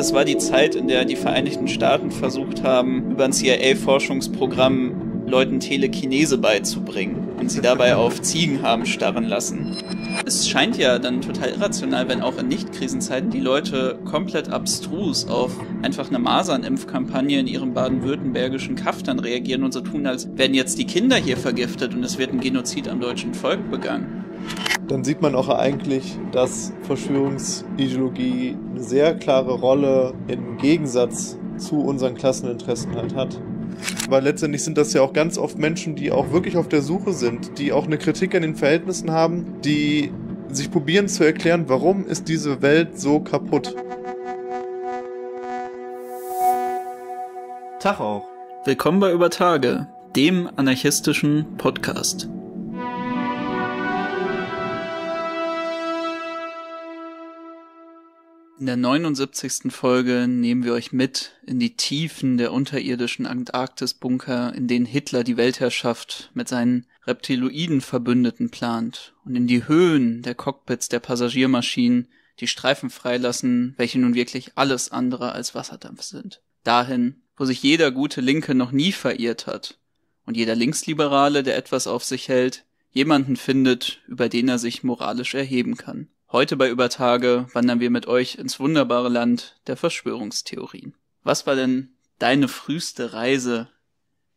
Das war die Zeit, in der die Vereinigten Staaten versucht haben, über ein CIA-Forschungsprogramm Leuten Telekinese beizubringen und sie dabei auf Ziegen haben starren lassen. Es scheint ja dann total irrational, wenn auch in Nicht-Krisenzeiten die Leute komplett abstrus auf einfach eine Masernimpfkampagne in ihrem baden-württembergischen Kaftan reagieren und so tun, als werden jetzt die Kinder hier vergiftet und es wird ein Genozid am deutschen Volk begangen dann sieht man auch eigentlich, dass Verschwörungsideologie eine sehr klare Rolle im Gegensatz zu unseren Klasseninteressen halt hat. Weil letztendlich sind das ja auch ganz oft Menschen, die auch wirklich auf der Suche sind, die auch eine Kritik an den Verhältnissen haben, die sich probieren zu erklären, warum ist diese Welt so kaputt. Tag auch. Willkommen bei Übertage, dem anarchistischen Podcast. In der 79. Folge nehmen wir euch mit in die Tiefen der unterirdischen Antarktis-Bunker, in denen Hitler die Weltherrschaft mit seinen reptiloiden Verbündeten plant und in die Höhen der Cockpits der Passagiermaschinen, die Streifen freilassen, welche nun wirklich alles andere als Wasserdampf sind. Dahin, wo sich jeder gute Linke noch nie verirrt hat und jeder Linksliberale, der etwas auf sich hält, jemanden findet, über den er sich moralisch erheben kann. Heute bei Übertage wandern wir mit euch ins wunderbare Land der Verschwörungstheorien. Was war denn deine früheste Reise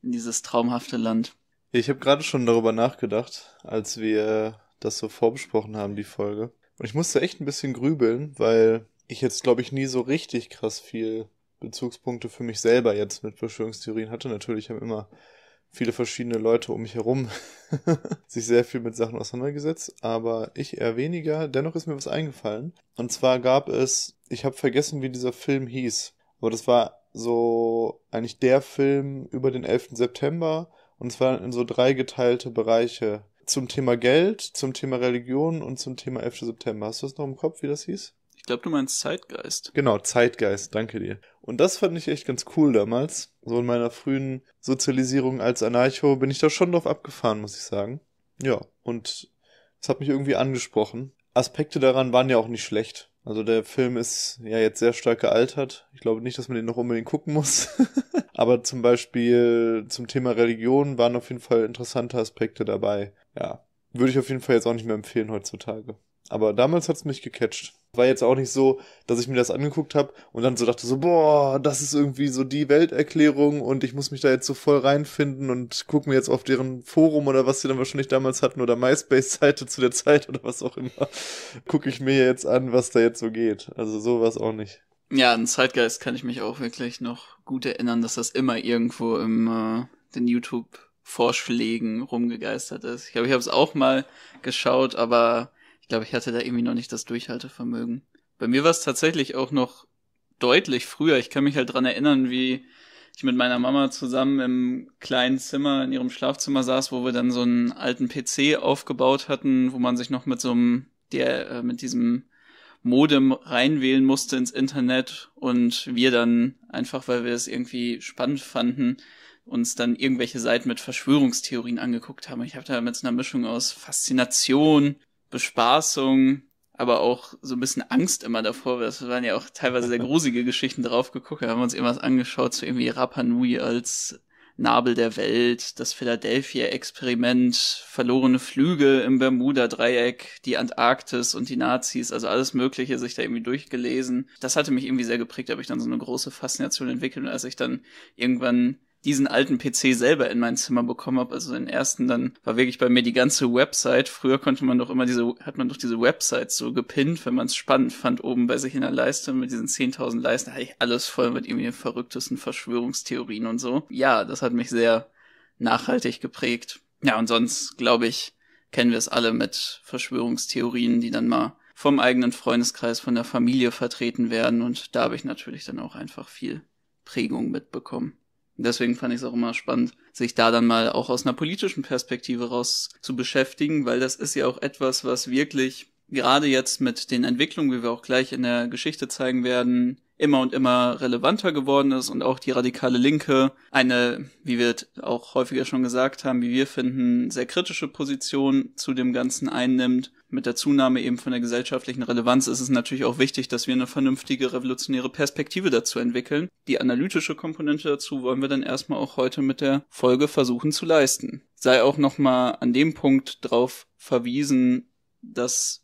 in dieses traumhafte Land? Ich habe gerade schon darüber nachgedacht, als wir das so vorbesprochen haben, die Folge. Und ich musste echt ein bisschen grübeln, weil ich jetzt, glaube ich, nie so richtig krass viel Bezugspunkte für mich selber jetzt mit Verschwörungstheorien hatte. Natürlich haben immer viele verschiedene Leute um mich herum sich sehr viel mit Sachen auseinandergesetzt, aber ich eher weniger. Dennoch ist mir was eingefallen. Und zwar gab es, ich habe vergessen, wie dieser Film hieß, aber das war so eigentlich der Film über den 11. September und zwar in so drei geteilte Bereiche. Zum Thema Geld, zum Thema Religion und zum Thema 11. September. Hast du das noch im Kopf, wie das hieß? Ich glaube, du meinst Zeitgeist. Genau, Zeitgeist, danke dir. Und das fand ich echt ganz cool damals. So in meiner frühen Sozialisierung als Anarcho bin ich da schon drauf abgefahren, muss ich sagen. Ja, und es hat mich irgendwie angesprochen. Aspekte daran waren ja auch nicht schlecht. Also der Film ist ja jetzt sehr stark gealtert. Ich glaube nicht, dass man den noch unbedingt gucken muss. Aber zum Beispiel zum Thema Religion waren auf jeden Fall interessante Aspekte dabei. Ja, würde ich auf jeden Fall jetzt auch nicht mehr empfehlen heutzutage. Aber damals hat's mich gecatcht. War jetzt auch nicht so, dass ich mir das angeguckt habe und dann so dachte so, boah, das ist irgendwie so die Welterklärung und ich muss mich da jetzt so voll reinfinden und guck mir jetzt auf deren Forum oder was sie dann wahrscheinlich damals hatten oder MySpace-Seite zu der Zeit oder was auch immer, gucke ich mir jetzt an, was da jetzt so geht. Also so war's auch nicht. Ja, an Zeitgeist kann ich mich auch wirklich noch gut erinnern, dass das immer irgendwo im äh, den YouTube Vorschlägen rumgegeistert ist. Ich glaube, ich habe es auch mal geschaut, aber ich glaube, ich hatte da irgendwie noch nicht das Durchhaltevermögen. Bei mir war es tatsächlich auch noch deutlich früher. Ich kann mich halt dran erinnern, wie ich mit meiner Mama zusammen im kleinen Zimmer in ihrem Schlafzimmer saß, wo wir dann so einen alten PC aufgebaut hatten, wo man sich noch mit so einem der äh, mit diesem Modem reinwählen musste ins Internet und wir dann einfach, weil wir es irgendwie spannend fanden, uns dann irgendwelche Seiten mit Verschwörungstheorien angeguckt haben. Ich habe da mit so einer Mischung aus Faszination, Bespaßung, aber auch so ein bisschen Angst immer davor. Das waren ja auch teilweise sehr grusige Geschichten drauf geguckt. Da haben wir uns irgendwas angeschaut so irgendwie Rapa Nui als Nabel der Welt, das Philadelphia-Experiment, verlorene Flüge im Bermuda-Dreieck, die Antarktis und die Nazis, also alles Mögliche sich da irgendwie durchgelesen. Das hatte mich irgendwie sehr geprägt, da habe ich dann so eine große Faszination entwickelt. Und als ich dann irgendwann diesen alten PC selber in mein Zimmer bekommen habe, also den ersten, dann war wirklich bei mir die ganze Website. Früher konnte man doch immer diese, hat man doch diese Websites so gepinnt, wenn man es spannend fand, oben bei sich in der Leiste mit diesen 10.000 Leisten, da hatte ich alles voll mit irgendwie den verrücktesten Verschwörungstheorien und so. Ja, das hat mich sehr nachhaltig geprägt. Ja, und sonst, glaube ich, kennen wir es alle mit Verschwörungstheorien, die dann mal vom eigenen Freundeskreis, von der Familie vertreten werden. Und da habe ich natürlich dann auch einfach viel Prägung mitbekommen. Deswegen fand ich es auch immer spannend, sich da dann mal auch aus einer politischen Perspektive raus zu beschäftigen, weil das ist ja auch etwas, was wirklich gerade jetzt mit den Entwicklungen, wie wir auch gleich in der Geschichte zeigen werden, immer und immer relevanter geworden ist und auch die radikale Linke eine, wie wir auch häufiger schon gesagt haben, wie wir finden, sehr kritische Position zu dem Ganzen einnimmt mit der Zunahme eben von der gesellschaftlichen Relevanz ist es natürlich auch wichtig, dass wir eine vernünftige revolutionäre Perspektive dazu entwickeln. Die analytische Komponente dazu wollen wir dann erstmal auch heute mit der Folge versuchen zu leisten. Sei auch nochmal an dem Punkt drauf verwiesen, dass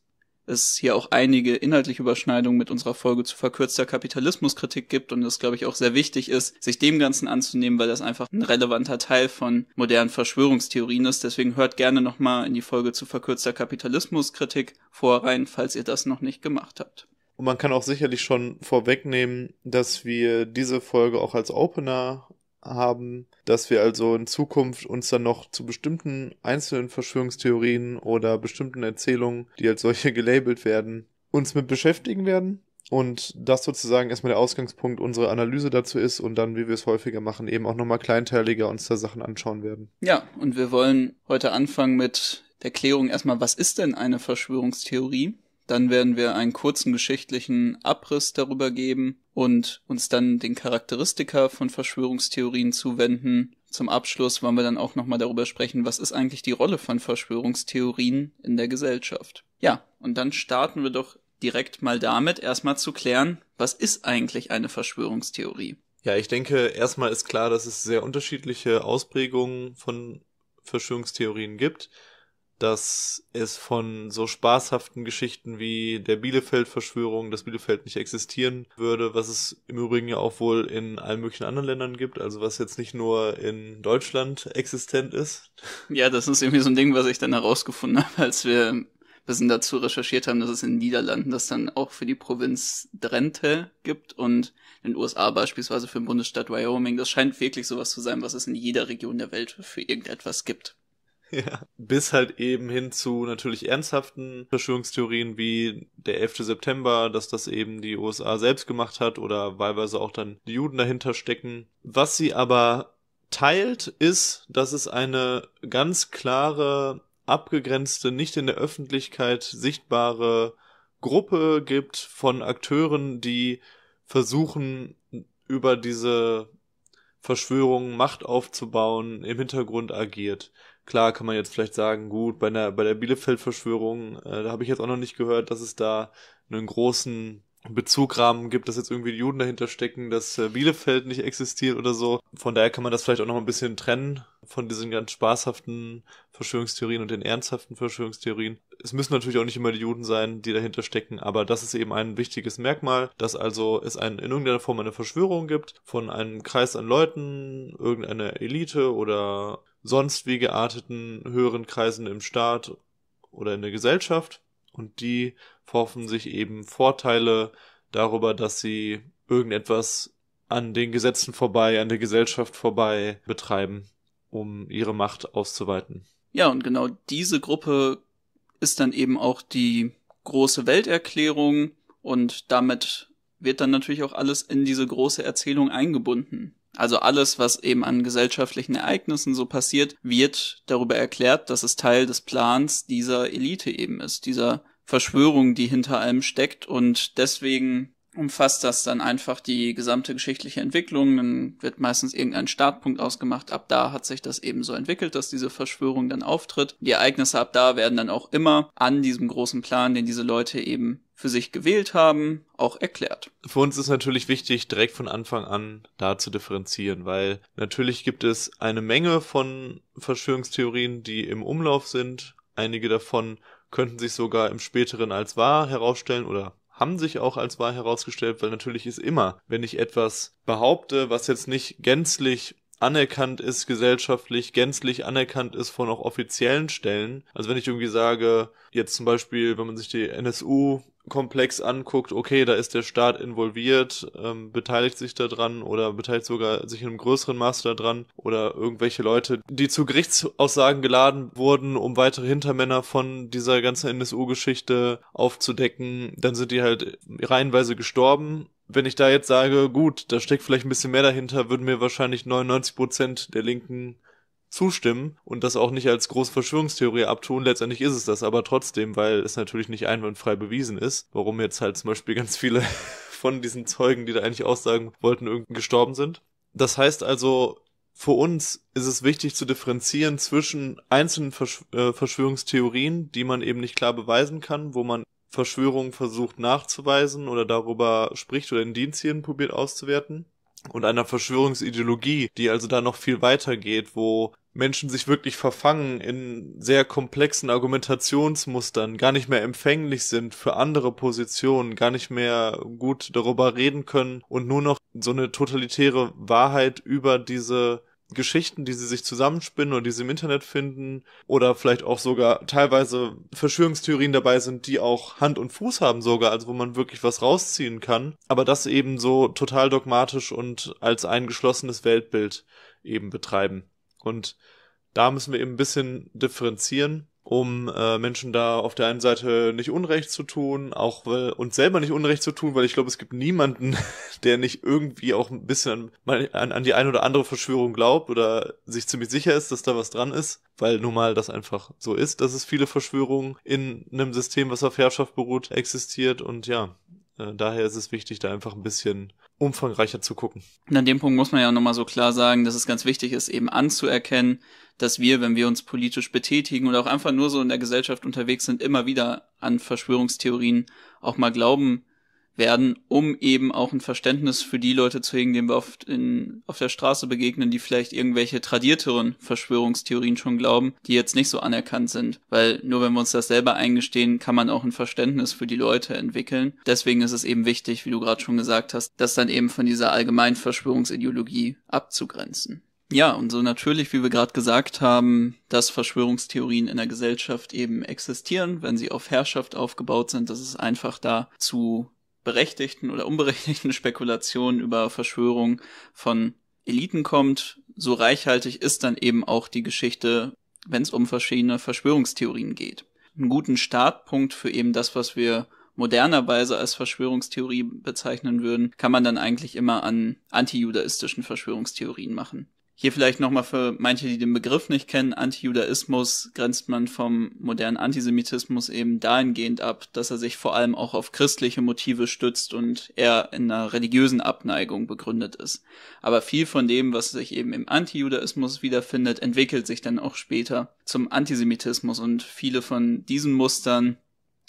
es hier auch einige inhaltliche Überschneidungen mit unserer Folge zu verkürzter Kapitalismuskritik gibt und es, glaube ich, auch sehr wichtig ist, sich dem Ganzen anzunehmen, weil das einfach ein relevanter Teil von modernen Verschwörungstheorien ist. Deswegen hört gerne nochmal in die Folge zu verkürzter Kapitalismuskritik vorein, falls ihr das noch nicht gemacht habt. Und man kann auch sicherlich schon vorwegnehmen, dass wir diese Folge auch als Opener haben, dass wir also in Zukunft uns dann noch zu bestimmten einzelnen Verschwörungstheorien oder bestimmten Erzählungen, die als solche gelabelt werden, uns mit beschäftigen werden und das sozusagen erstmal der Ausgangspunkt unserer Analyse dazu ist und dann, wie wir es häufiger machen, eben auch nochmal kleinteiliger uns da Sachen anschauen werden. Ja, und wir wollen heute anfangen mit der Klärung erstmal, was ist denn eine Verschwörungstheorie? Dann werden wir einen kurzen geschichtlichen Abriss darüber geben und uns dann den Charakteristika von Verschwörungstheorien zuwenden. Zum Abschluss wollen wir dann auch nochmal darüber sprechen, was ist eigentlich die Rolle von Verschwörungstheorien in der Gesellschaft. Ja, und dann starten wir doch direkt mal damit, erstmal zu klären, was ist eigentlich eine Verschwörungstheorie? Ja, ich denke, erstmal ist klar, dass es sehr unterschiedliche Ausprägungen von Verschwörungstheorien gibt dass es von so spaßhaften Geschichten wie der Bielefeld-Verschwörung, dass Bielefeld nicht existieren würde, was es im Übrigen ja auch wohl in allen möglichen anderen Ländern gibt, also was jetzt nicht nur in Deutschland existent ist. Ja, das ist irgendwie so ein Ding, was ich dann herausgefunden habe, als wir ein bisschen dazu recherchiert haben, dass es in den Niederlanden das dann auch für die Provinz Drenthe gibt und in den USA beispielsweise für den Bundesstaat Wyoming. Das scheint wirklich sowas zu sein, was es in jeder Region der Welt für irgendetwas gibt. Ja. Bis halt eben hin zu natürlich ernsthaften Verschwörungstheorien wie der 11. September, dass das eben die USA selbst gemacht hat oder wahlweise auch dann die Juden dahinter stecken. Was sie aber teilt, ist, dass es eine ganz klare, abgegrenzte, nicht in der Öffentlichkeit sichtbare Gruppe gibt von Akteuren, die versuchen, über diese Verschwörung Macht aufzubauen, im Hintergrund agiert. Klar kann man jetzt vielleicht sagen, gut, bei, einer, bei der Bielefeld-Verschwörung, äh, da habe ich jetzt auch noch nicht gehört, dass es da einen großen Bezugrahmen gibt, dass jetzt irgendwie die Juden dahinter stecken, dass äh, Bielefeld nicht existiert oder so. Von daher kann man das vielleicht auch noch ein bisschen trennen von diesen ganz spaßhaften Verschwörungstheorien und den ernsthaften Verschwörungstheorien. Es müssen natürlich auch nicht immer die Juden sein, die dahinter stecken, aber das ist eben ein wichtiges Merkmal, dass also es ein, in irgendeiner Form eine Verschwörung gibt von einem Kreis an Leuten, irgendeiner Elite oder sonst wie gearteten höheren Kreisen im Staat oder in der Gesellschaft. Und die verhoffen sich eben Vorteile darüber, dass sie irgendetwas an den Gesetzen vorbei, an der Gesellschaft vorbei betreiben, um ihre Macht auszuweiten. Ja, und genau diese Gruppe ist dann eben auch die große Welterklärung und damit wird dann natürlich auch alles in diese große Erzählung eingebunden. Also alles, was eben an gesellschaftlichen Ereignissen so passiert, wird darüber erklärt, dass es Teil des Plans dieser Elite eben ist, dieser Verschwörung, die hinter allem steckt. Und deswegen umfasst das dann einfach die gesamte geschichtliche Entwicklung. Dann wird meistens irgendein Startpunkt ausgemacht. Ab da hat sich das eben so entwickelt, dass diese Verschwörung dann auftritt. Die Ereignisse ab da werden dann auch immer an diesem großen Plan, den diese Leute eben für sich gewählt haben, auch erklärt. Für uns ist natürlich wichtig, direkt von Anfang an da zu differenzieren, weil natürlich gibt es eine Menge von Verschwörungstheorien, die im Umlauf sind. Einige davon könnten sich sogar im späteren als wahr herausstellen oder haben sich auch als wahr herausgestellt, weil natürlich ist immer, wenn ich etwas behaupte, was jetzt nicht gänzlich anerkannt ist gesellschaftlich, gänzlich anerkannt ist von auch offiziellen Stellen. Also wenn ich irgendwie sage, jetzt zum Beispiel, wenn man sich die NSU komplex anguckt, okay, da ist der Staat involviert, ähm, beteiligt sich daran oder beteiligt sogar sich in einem größeren Maße daran oder irgendwelche Leute, die zu Gerichtsaussagen geladen wurden, um weitere Hintermänner von dieser ganzen NSU-Geschichte aufzudecken, dann sind die halt reihenweise gestorben wenn ich da jetzt sage, gut, da steckt vielleicht ein bisschen mehr dahinter, würden mir wahrscheinlich 99 Prozent der Linken zustimmen und das auch nicht als große Verschwörungstheorie abtun. Letztendlich ist es das aber trotzdem, weil es natürlich nicht einwandfrei bewiesen ist, warum jetzt halt zum Beispiel ganz viele von diesen Zeugen, die da eigentlich aussagen wollten, irgendwie gestorben sind. Das heißt also, für uns ist es wichtig zu differenzieren zwischen einzelnen Versch äh, Verschwörungstheorien, die man eben nicht klar beweisen kann, wo man Verschwörungen versucht nachzuweisen oder darüber spricht oder Indizien probiert auszuwerten und einer Verschwörungsideologie, die also da noch viel weiter geht, wo Menschen sich wirklich verfangen in sehr komplexen Argumentationsmustern, gar nicht mehr empfänglich sind für andere Positionen, gar nicht mehr gut darüber reden können und nur noch so eine totalitäre Wahrheit über diese Geschichten, die sie sich zusammenspinnen und die sie im Internet finden oder vielleicht auch sogar teilweise Verschwörungstheorien dabei sind, die auch Hand und Fuß haben sogar, also wo man wirklich was rausziehen kann, aber das eben so total dogmatisch und als ein geschlossenes Weltbild eben betreiben. Und da müssen wir eben ein bisschen differenzieren um äh, Menschen da auf der einen Seite nicht Unrecht zu tun, auch äh, uns selber nicht Unrecht zu tun, weil ich glaube, es gibt niemanden, der nicht irgendwie auch ein bisschen an, an, an die eine oder andere Verschwörung glaubt oder sich ziemlich sicher ist, dass da was dran ist, weil nun mal das einfach so ist, dass es viele Verschwörungen in einem System, was auf Herrschaft beruht, existiert und ja, äh, daher ist es wichtig, da einfach ein bisschen umfangreicher zu gucken. Und an dem Punkt muss man ja nochmal so klar sagen, dass es ganz wichtig ist, eben anzuerkennen, dass wir, wenn wir uns politisch betätigen oder auch einfach nur so in der Gesellschaft unterwegs sind, immer wieder an Verschwörungstheorien auch mal glauben werden, um eben auch ein Verständnis für die Leute zu hegen, denen wir oft in, auf der Straße begegnen, die vielleicht irgendwelche tradierteren Verschwörungstheorien schon glauben, die jetzt nicht so anerkannt sind. Weil nur wenn wir uns das selber eingestehen, kann man auch ein Verständnis für die Leute entwickeln. Deswegen ist es eben wichtig, wie du gerade schon gesagt hast, das dann eben von dieser allgemeinen Verschwörungsideologie abzugrenzen. Ja, und so natürlich, wie wir gerade gesagt haben, dass Verschwörungstheorien in der Gesellschaft eben existieren, wenn sie auf Herrschaft aufgebaut sind, dass es einfach da zu berechtigten oder unberechtigten Spekulationen über Verschwörung von Eliten kommt, so reichhaltig ist dann eben auch die Geschichte, wenn es um verschiedene Verschwörungstheorien geht. Einen guten Startpunkt für eben das, was wir modernerweise als Verschwörungstheorie bezeichnen würden, kann man dann eigentlich immer an antijudaistischen Verschwörungstheorien machen. Hier vielleicht nochmal für manche, die den Begriff nicht kennen, Antijudaismus grenzt man vom modernen Antisemitismus eben dahingehend ab, dass er sich vor allem auch auf christliche Motive stützt und eher in einer religiösen Abneigung begründet ist. Aber viel von dem, was sich eben im Antijudaismus wiederfindet, entwickelt sich dann auch später zum Antisemitismus und viele von diesen Mustern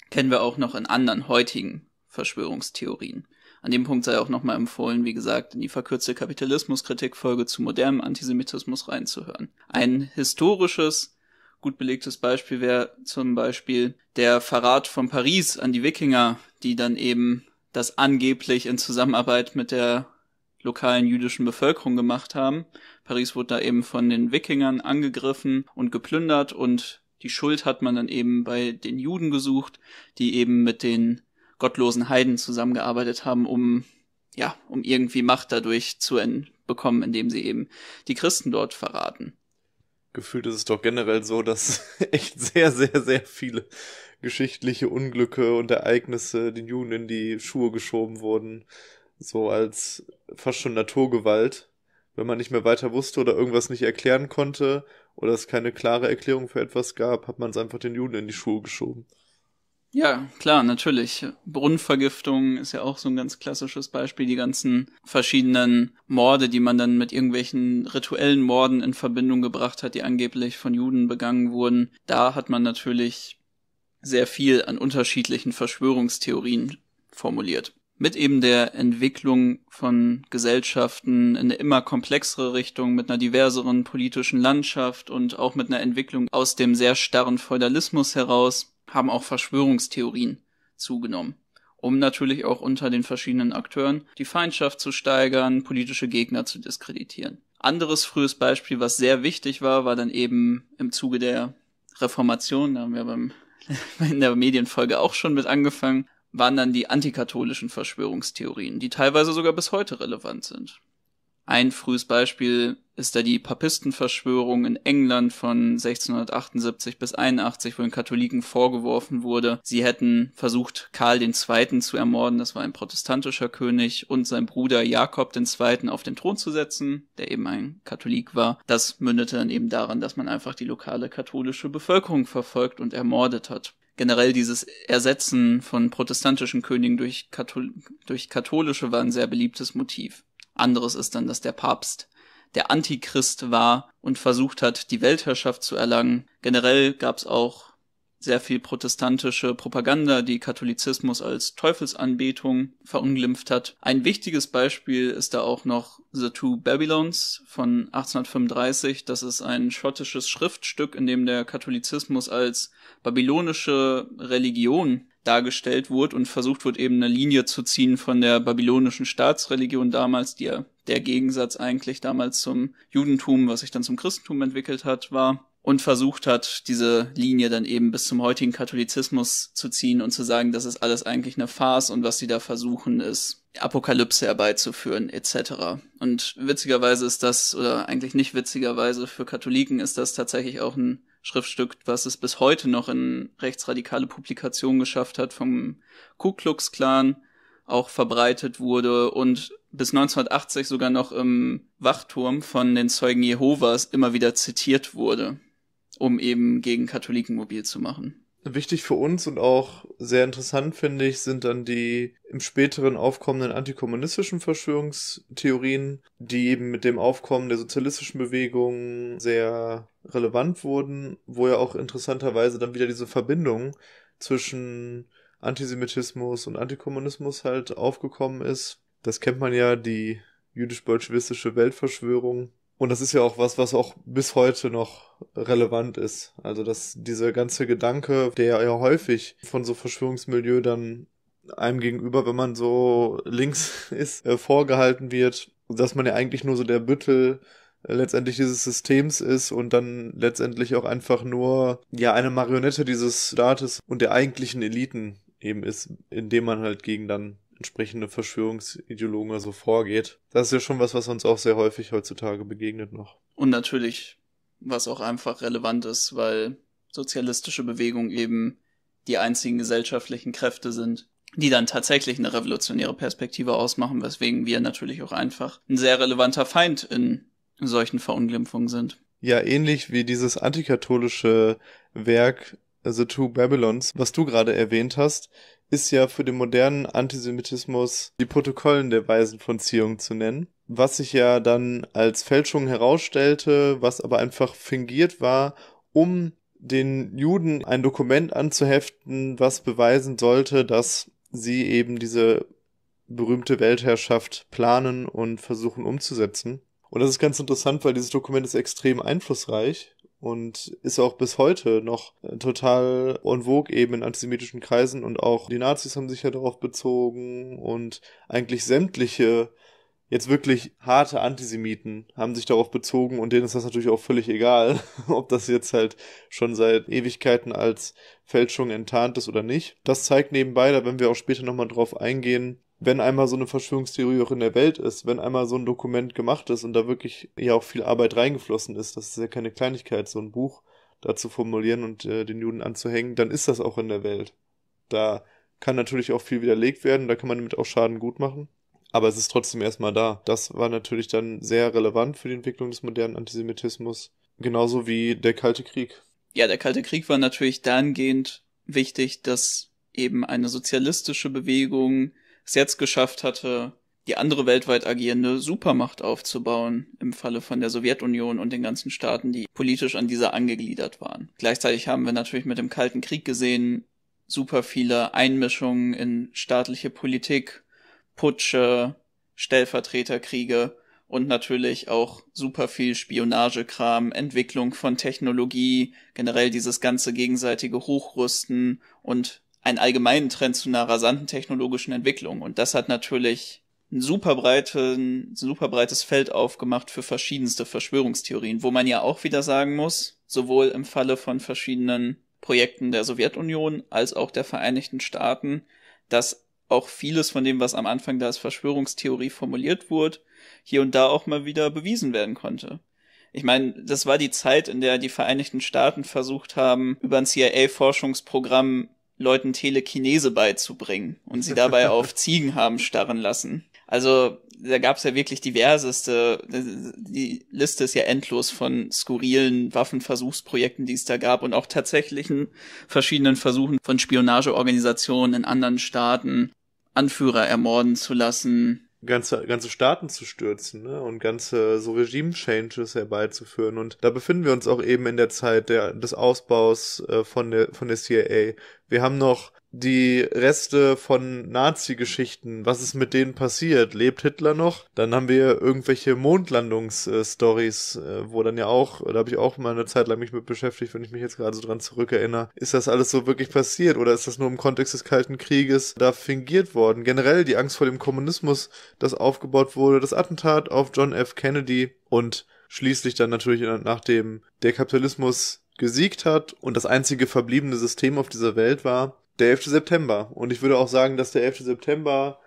kennen wir auch noch in anderen heutigen Verschwörungstheorien. An dem Punkt sei auch nochmal empfohlen, wie gesagt, in die verkürzte Kapitalismuskritikfolge zu modernem Antisemitismus reinzuhören. Ein historisches, gut belegtes Beispiel wäre zum Beispiel der Verrat von Paris an die Wikinger, die dann eben das angeblich in Zusammenarbeit mit der lokalen jüdischen Bevölkerung gemacht haben. Paris wurde da eben von den Wikingern angegriffen und geplündert und die Schuld hat man dann eben bei den Juden gesucht, die eben mit den gottlosen Heiden zusammengearbeitet haben, um ja, um irgendwie Macht dadurch zu bekommen, indem sie eben die Christen dort verraten. Gefühlt ist es doch generell so, dass echt sehr, sehr, sehr viele geschichtliche Unglücke und Ereignisse den Juden in die Schuhe geschoben wurden. So als fast schon Naturgewalt. Wenn man nicht mehr weiter wusste oder irgendwas nicht erklären konnte oder es keine klare Erklärung für etwas gab, hat man es einfach den Juden in die Schuhe geschoben. Ja, klar, natürlich. Brunnenvergiftung ist ja auch so ein ganz klassisches Beispiel. Die ganzen verschiedenen Morde, die man dann mit irgendwelchen rituellen Morden in Verbindung gebracht hat, die angeblich von Juden begangen wurden. Da hat man natürlich sehr viel an unterschiedlichen Verschwörungstheorien formuliert. Mit eben der Entwicklung von Gesellschaften in eine immer komplexere Richtung, mit einer diverseren politischen Landschaft und auch mit einer Entwicklung aus dem sehr starren Feudalismus heraus, haben auch Verschwörungstheorien zugenommen, um natürlich auch unter den verschiedenen Akteuren die Feindschaft zu steigern, politische Gegner zu diskreditieren. Anderes frühes Beispiel, was sehr wichtig war, war dann eben im Zuge der Reformation, da haben wir beim, in der Medienfolge auch schon mit angefangen, waren dann die antikatholischen Verschwörungstheorien, die teilweise sogar bis heute relevant sind. Ein frühes Beispiel ist da die Papistenverschwörung in England von 1678 bis 81, wo den Katholiken vorgeworfen wurde, sie hätten versucht, Karl II. zu ermorden, das war ein protestantischer König, und sein Bruder Jakob II. auf den Thron zu setzen, der eben ein Katholik war. Das mündete dann eben daran, dass man einfach die lokale katholische Bevölkerung verfolgt und ermordet hat generell dieses Ersetzen von protestantischen Königen durch, Kathol durch katholische war ein sehr beliebtes Motiv. Anderes ist dann, dass der Papst der Antichrist war und versucht hat, die Weltherrschaft zu erlangen. Generell gab es auch sehr viel protestantische Propaganda, die Katholizismus als Teufelsanbetung verunglimpft hat. Ein wichtiges Beispiel ist da auch noch The Two Babylons von 1835. Das ist ein schottisches Schriftstück, in dem der Katholizismus als babylonische Religion dargestellt wurde und versucht wird, eben eine Linie zu ziehen von der babylonischen Staatsreligion damals, die ja der Gegensatz eigentlich damals zum Judentum, was sich dann zum Christentum entwickelt hat, war und versucht hat, diese Linie dann eben bis zum heutigen Katholizismus zu ziehen und zu sagen, das ist alles eigentlich eine Farce und was sie da versuchen, ist Apokalypse herbeizuführen etc. Und witzigerweise ist das, oder eigentlich nicht witzigerweise für Katholiken ist das tatsächlich auch ein Schriftstück, was es bis heute noch in rechtsradikale Publikationen geschafft hat, vom Ku Klux Klan auch verbreitet wurde und bis 1980 sogar noch im Wachturm von den Zeugen Jehovas immer wieder zitiert wurde um eben gegen Katholiken mobil zu machen. Wichtig für uns und auch sehr interessant finde ich sind dann die im späteren aufkommenden antikommunistischen Verschwörungstheorien, die eben mit dem Aufkommen der sozialistischen Bewegung sehr relevant wurden, wo ja auch interessanterweise dann wieder diese Verbindung zwischen Antisemitismus und Antikommunismus halt aufgekommen ist. Das kennt man ja, die jüdisch-bolschewistische Weltverschwörung, und das ist ja auch was, was auch bis heute noch relevant ist. Also, dass dieser ganze Gedanke, der ja häufig von so Verschwörungsmilieu dann einem gegenüber, wenn man so links ist, äh, vorgehalten wird, dass man ja eigentlich nur so der Büttel äh, letztendlich dieses Systems ist und dann letztendlich auch einfach nur ja eine Marionette dieses Staates und der eigentlichen Eliten eben ist, indem man halt gegen dann entsprechende Verschwörungsideologen so vorgeht. Das ist ja schon was, was uns auch sehr häufig heutzutage begegnet noch. Und natürlich, was auch einfach relevant ist, weil sozialistische Bewegungen eben die einzigen gesellschaftlichen Kräfte sind, die dann tatsächlich eine revolutionäre Perspektive ausmachen, weswegen wir natürlich auch einfach ein sehr relevanter Feind in solchen Verunglimpfungen sind. Ja, ähnlich wie dieses antikatholische Werk The Two Babylons, was du gerade erwähnt hast, ist ja für den modernen Antisemitismus die Protokollen der Weisen von Ziehung zu nennen, was sich ja dann als Fälschung herausstellte, was aber einfach fingiert war, um den Juden ein Dokument anzuheften, was beweisen sollte, dass sie eben diese berühmte Weltherrschaft planen und versuchen umzusetzen. Und das ist ganz interessant, weil dieses Dokument ist extrem einflussreich und ist auch bis heute noch äh, total en vogue eben in antisemitischen Kreisen und auch die Nazis haben sich ja darauf bezogen und eigentlich sämtliche jetzt wirklich harte Antisemiten haben sich darauf bezogen und denen ist das natürlich auch völlig egal, ob das jetzt halt schon seit Ewigkeiten als Fälschung enttarnt ist oder nicht. Das zeigt nebenbei, da werden wir auch später nochmal drauf eingehen, wenn einmal so eine Verschwörungstheorie auch in der Welt ist, wenn einmal so ein Dokument gemacht ist und da wirklich ja auch viel Arbeit reingeflossen ist, das ist ja keine Kleinigkeit, so ein Buch da zu formulieren und äh, den Juden anzuhängen, dann ist das auch in der Welt. Da kann natürlich auch viel widerlegt werden, da kann man damit auch Schaden gut machen. Aber es ist trotzdem erstmal da. Das war natürlich dann sehr relevant für die Entwicklung des modernen Antisemitismus. Genauso wie der Kalte Krieg. Ja, der Kalte Krieg war natürlich dahingehend wichtig, dass eben eine sozialistische Bewegung es jetzt geschafft hatte, die andere weltweit agierende Supermacht aufzubauen, im Falle von der Sowjetunion und den ganzen Staaten, die politisch an dieser angegliedert waren. Gleichzeitig haben wir natürlich mit dem Kalten Krieg gesehen, super viele Einmischungen in staatliche Politik, Putsche, Stellvertreterkriege und natürlich auch super viel Spionagekram, Entwicklung von Technologie, generell dieses ganze gegenseitige Hochrüsten und einen allgemeinen Trend zu einer rasanten technologischen Entwicklung. Und das hat natürlich ein super, breiten, super breites Feld aufgemacht für verschiedenste Verschwörungstheorien, wo man ja auch wieder sagen muss, sowohl im Falle von verschiedenen Projekten der Sowjetunion als auch der Vereinigten Staaten, dass auch vieles von dem, was am Anfang da als Verschwörungstheorie formuliert wurde, hier und da auch mal wieder bewiesen werden konnte. Ich meine, das war die Zeit, in der die Vereinigten Staaten versucht haben, über ein CIA-Forschungsprogramm Leuten Telekinese beizubringen und sie dabei auf Ziegen haben starren lassen. Also da gab's ja wirklich diverseste, die Liste ist ja endlos von skurrilen Waffenversuchsprojekten, die es da gab und auch tatsächlichen verschiedenen Versuchen von Spionageorganisationen in anderen Staaten, Anführer ermorden zu lassen, ganze, ganze Staaten zu stürzen ne? und ganze so Regime-Changes herbeizuführen. Und da befinden wir uns auch eben in der Zeit der, des Ausbaus äh, von, der, von der CIA. Wir haben noch die Reste von Nazi-Geschichten, was ist mit denen passiert? Lebt Hitler noch? Dann haben wir irgendwelche Mondlandungs-Stories, äh, wo dann ja auch, da habe ich auch mal eine Zeit lang mich mit beschäftigt, wenn ich mich jetzt gerade so dran zurückerinnere. Ist das alles so wirklich passiert oder ist das nur im Kontext des Kalten Krieges da fingiert worden? Generell die Angst vor dem Kommunismus, das aufgebaut wurde, das Attentat auf John F. Kennedy und schließlich dann natürlich nachdem der Kapitalismus gesiegt hat und das einzige verbliebene System auf dieser Welt war, der 11. September. Und ich würde auch sagen, dass der 11. September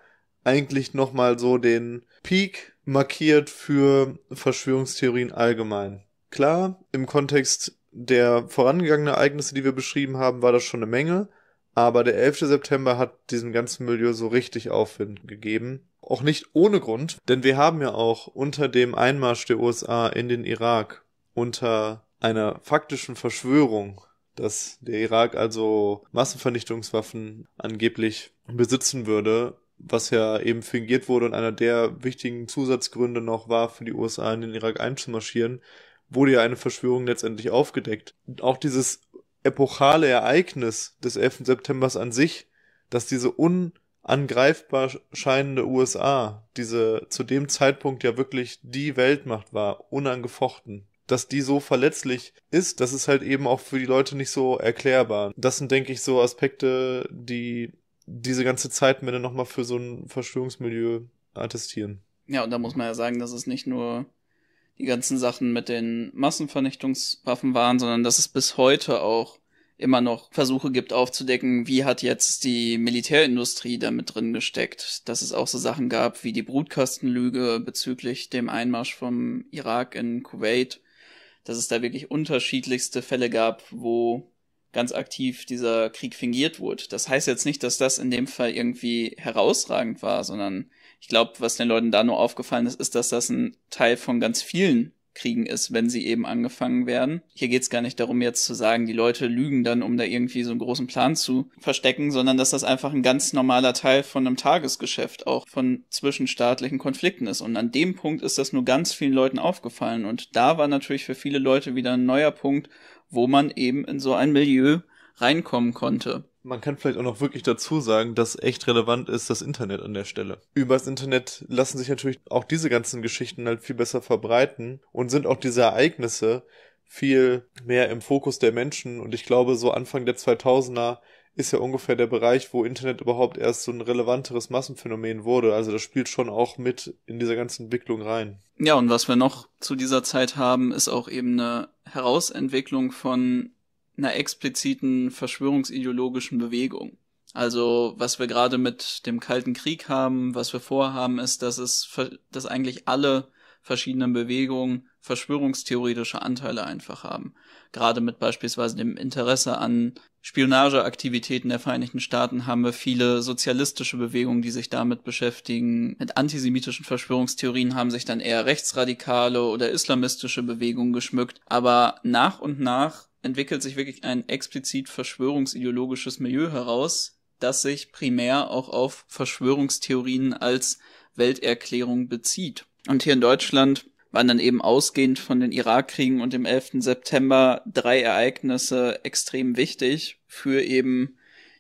eigentlich nochmal so den Peak markiert für Verschwörungstheorien allgemein. Klar, im Kontext der vorangegangenen Ereignisse, die wir beschrieben haben, war das schon eine Menge. Aber der 11. September hat diesem ganzen Milieu so richtig Aufwind gegeben. Auch nicht ohne Grund, denn wir haben ja auch unter dem Einmarsch der USA in den Irak, unter einer faktischen Verschwörung dass der Irak also Massenvernichtungswaffen angeblich besitzen würde, was ja eben fingiert wurde und einer der wichtigen Zusatzgründe noch war, für die USA in den Irak einzumarschieren, wurde ja eine Verschwörung letztendlich aufgedeckt. Auch dieses epochale Ereignis des 11. September an sich, dass diese unangreifbar scheinende USA, diese zu dem Zeitpunkt ja wirklich die Weltmacht war, unangefochten, dass die so verletzlich ist, das ist halt eben auch für die Leute nicht so erklärbar. Das sind, denke ich, so Aspekte, die diese ganze Zeitwende nochmal für so ein Verschwörungsmilieu attestieren. Ja, und da muss man ja sagen, dass es nicht nur die ganzen Sachen mit den Massenvernichtungswaffen waren, sondern dass es bis heute auch immer noch Versuche gibt aufzudecken, wie hat jetzt die Militärindustrie damit drin gesteckt, dass es auch so Sachen gab wie die Brutkastenlüge bezüglich dem Einmarsch vom Irak in Kuwait dass es da wirklich unterschiedlichste Fälle gab, wo ganz aktiv dieser Krieg fingiert wurde. Das heißt jetzt nicht, dass das in dem Fall irgendwie herausragend war, sondern ich glaube, was den Leuten da nur aufgefallen ist, ist, dass das ein Teil von ganz vielen kriegen, ist, wenn sie eben angefangen werden. Hier geht's gar nicht darum, jetzt zu sagen, die Leute lügen dann, um da irgendwie so einen großen Plan zu verstecken, sondern dass das einfach ein ganz normaler Teil von einem Tagesgeschäft, auch von zwischenstaatlichen Konflikten ist. Und an dem Punkt ist das nur ganz vielen Leuten aufgefallen. Und da war natürlich für viele Leute wieder ein neuer Punkt, wo man eben in so ein Milieu reinkommen konnte. Man kann vielleicht auch noch wirklich dazu sagen, dass echt relevant ist das Internet an der Stelle. Übers Internet lassen sich natürlich auch diese ganzen Geschichten halt viel besser verbreiten und sind auch diese Ereignisse viel mehr im Fokus der Menschen. Und ich glaube, so Anfang der 2000er ist ja ungefähr der Bereich, wo Internet überhaupt erst so ein relevanteres Massenphänomen wurde. Also das spielt schon auch mit in dieser ganzen Entwicklung rein. Ja, und was wir noch zu dieser Zeit haben, ist auch eben eine Herausentwicklung von einer expliziten verschwörungsideologischen Bewegung. Also was wir gerade mit dem Kalten Krieg haben, was wir vorhaben, ist, dass es, dass eigentlich alle verschiedenen Bewegungen verschwörungstheoretische Anteile einfach haben. Gerade mit beispielsweise dem Interesse an Spionageaktivitäten der Vereinigten Staaten haben wir viele sozialistische Bewegungen, die sich damit beschäftigen. Mit antisemitischen Verschwörungstheorien haben sich dann eher rechtsradikale oder islamistische Bewegungen geschmückt. Aber nach und nach entwickelt sich wirklich ein explizit verschwörungsideologisches Milieu heraus, das sich primär auch auf Verschwörungstheorien als Welterklärung bezieht. Und hier in Deutschland waren dann eben ausgehend von den Irakkriegen und dem 11. September drei Ereignisse extrem wichtig für eben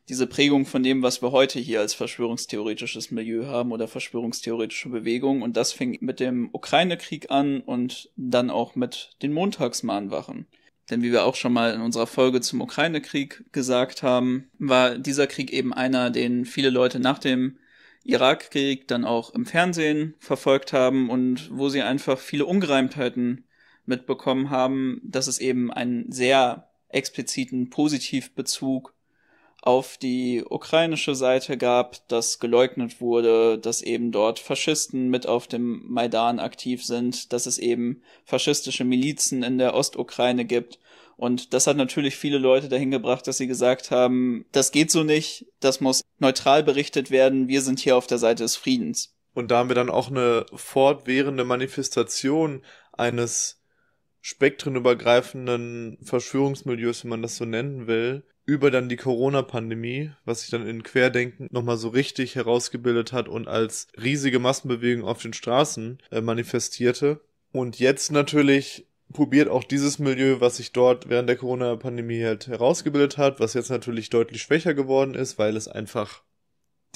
diese Prägung von dem, was wir heute hier als verschwörungstheoretisches Milieu haben oder verschwörungstheoretische Bewegung. Und das fing mit dem Ukraine-Krieg an und dann auch mit den Montagsmahnwachen. Denn wie wir auch schon mal in unserer Folge zum Ukraine-Krieg gesagt haben, war dieser Krieg eben einer, den viele Leute nach dem Irakkrieg dann auch im Fernsehen verfolgt haben und wo sie einfach viele Ungereimtheiten mitbekommen haben, dass es eben einen sehr expliziten Positivbezug auf die ukrainische Seite gab, dass geleugnet wurde, dass eben dort Faschisten mit auf dem Maidan aktiv sind, dass es eben faschistische Milizen in der Ostukraine gibt. Und das hat natürlich viele Leute dahin gebracht, dass sie gesagt haben, das geht so nicht, das muss neutral berichtet werden, wir sind hier auf der Seite des Friedens. Und da haben wir dann auch eine fortwährende Manifestation eines spektrenübergreifenden Verschwörungsmilieus, wenn man das so nennen will, über dann die Corona-Pandemie, was sich dann in Querdenken nochmal so richtig herausgebildet hat und als riesige Massenbewegung auf den Straßen äh, manifestierte. Und jetzt natürlich probiert auch dieses Milieu, was sich dort während der Corona-Pandemie halt herausgebildet hat, was jetzt natürlich deutlich schwächer geworden ist, weil es einfach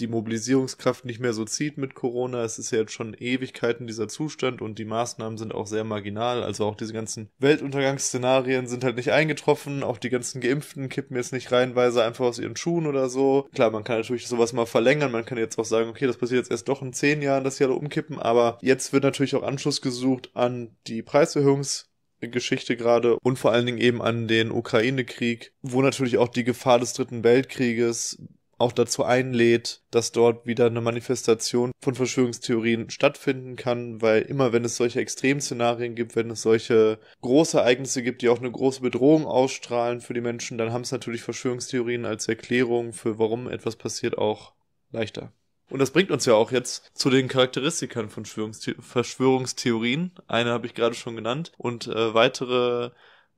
die Mobilisierungskraft nicht mehr so zieht mit Corona. Es ist ja jetzt schon Ewigkeiten dieser Zustand und die Maßnahmen sind auch sehr marginal. Also auch diese ganzen Weltuntergangsszenarien sind halt nicht eingetroffen. Auch die ganzen Geimpften kippen jetzt nicht reihenweise einfach aus ihren Schuhen oder so. Klar, man kann natürlich sowas mal verlängern. Man kann jetzt auch sagen, okay, das passiert jetzt erst doch in zehn Jahren, dass sie alle umkippen. Aber jetzt wird natürlich auch Anschluss gesucht an die Preiserhöhungs- Geschichte gerade und vor allen Dingen eben an den Ukraine-Krieg, wo natürlich auch die Gefahr des Dritten Weltkrieges auch dazu einlädt, dass dort wieder eine Manifestation von Verschwörungstheorien stattfinden kann, weil immer wenn es solche Extremszenarien gibt, wenn es solche Großereignisse gibt, die auch eine große Bedrohung ausstrahlen für die Menschen, dann haben es natürlich Verschwörungstheorien als Erklärung für warum etwas passiert auch leichter. Und das bringt uns ja auch jetzt zu den Charakteristikern von Verschwörungstheorien. Eine habe ich gerade schon genannt und äh, weitere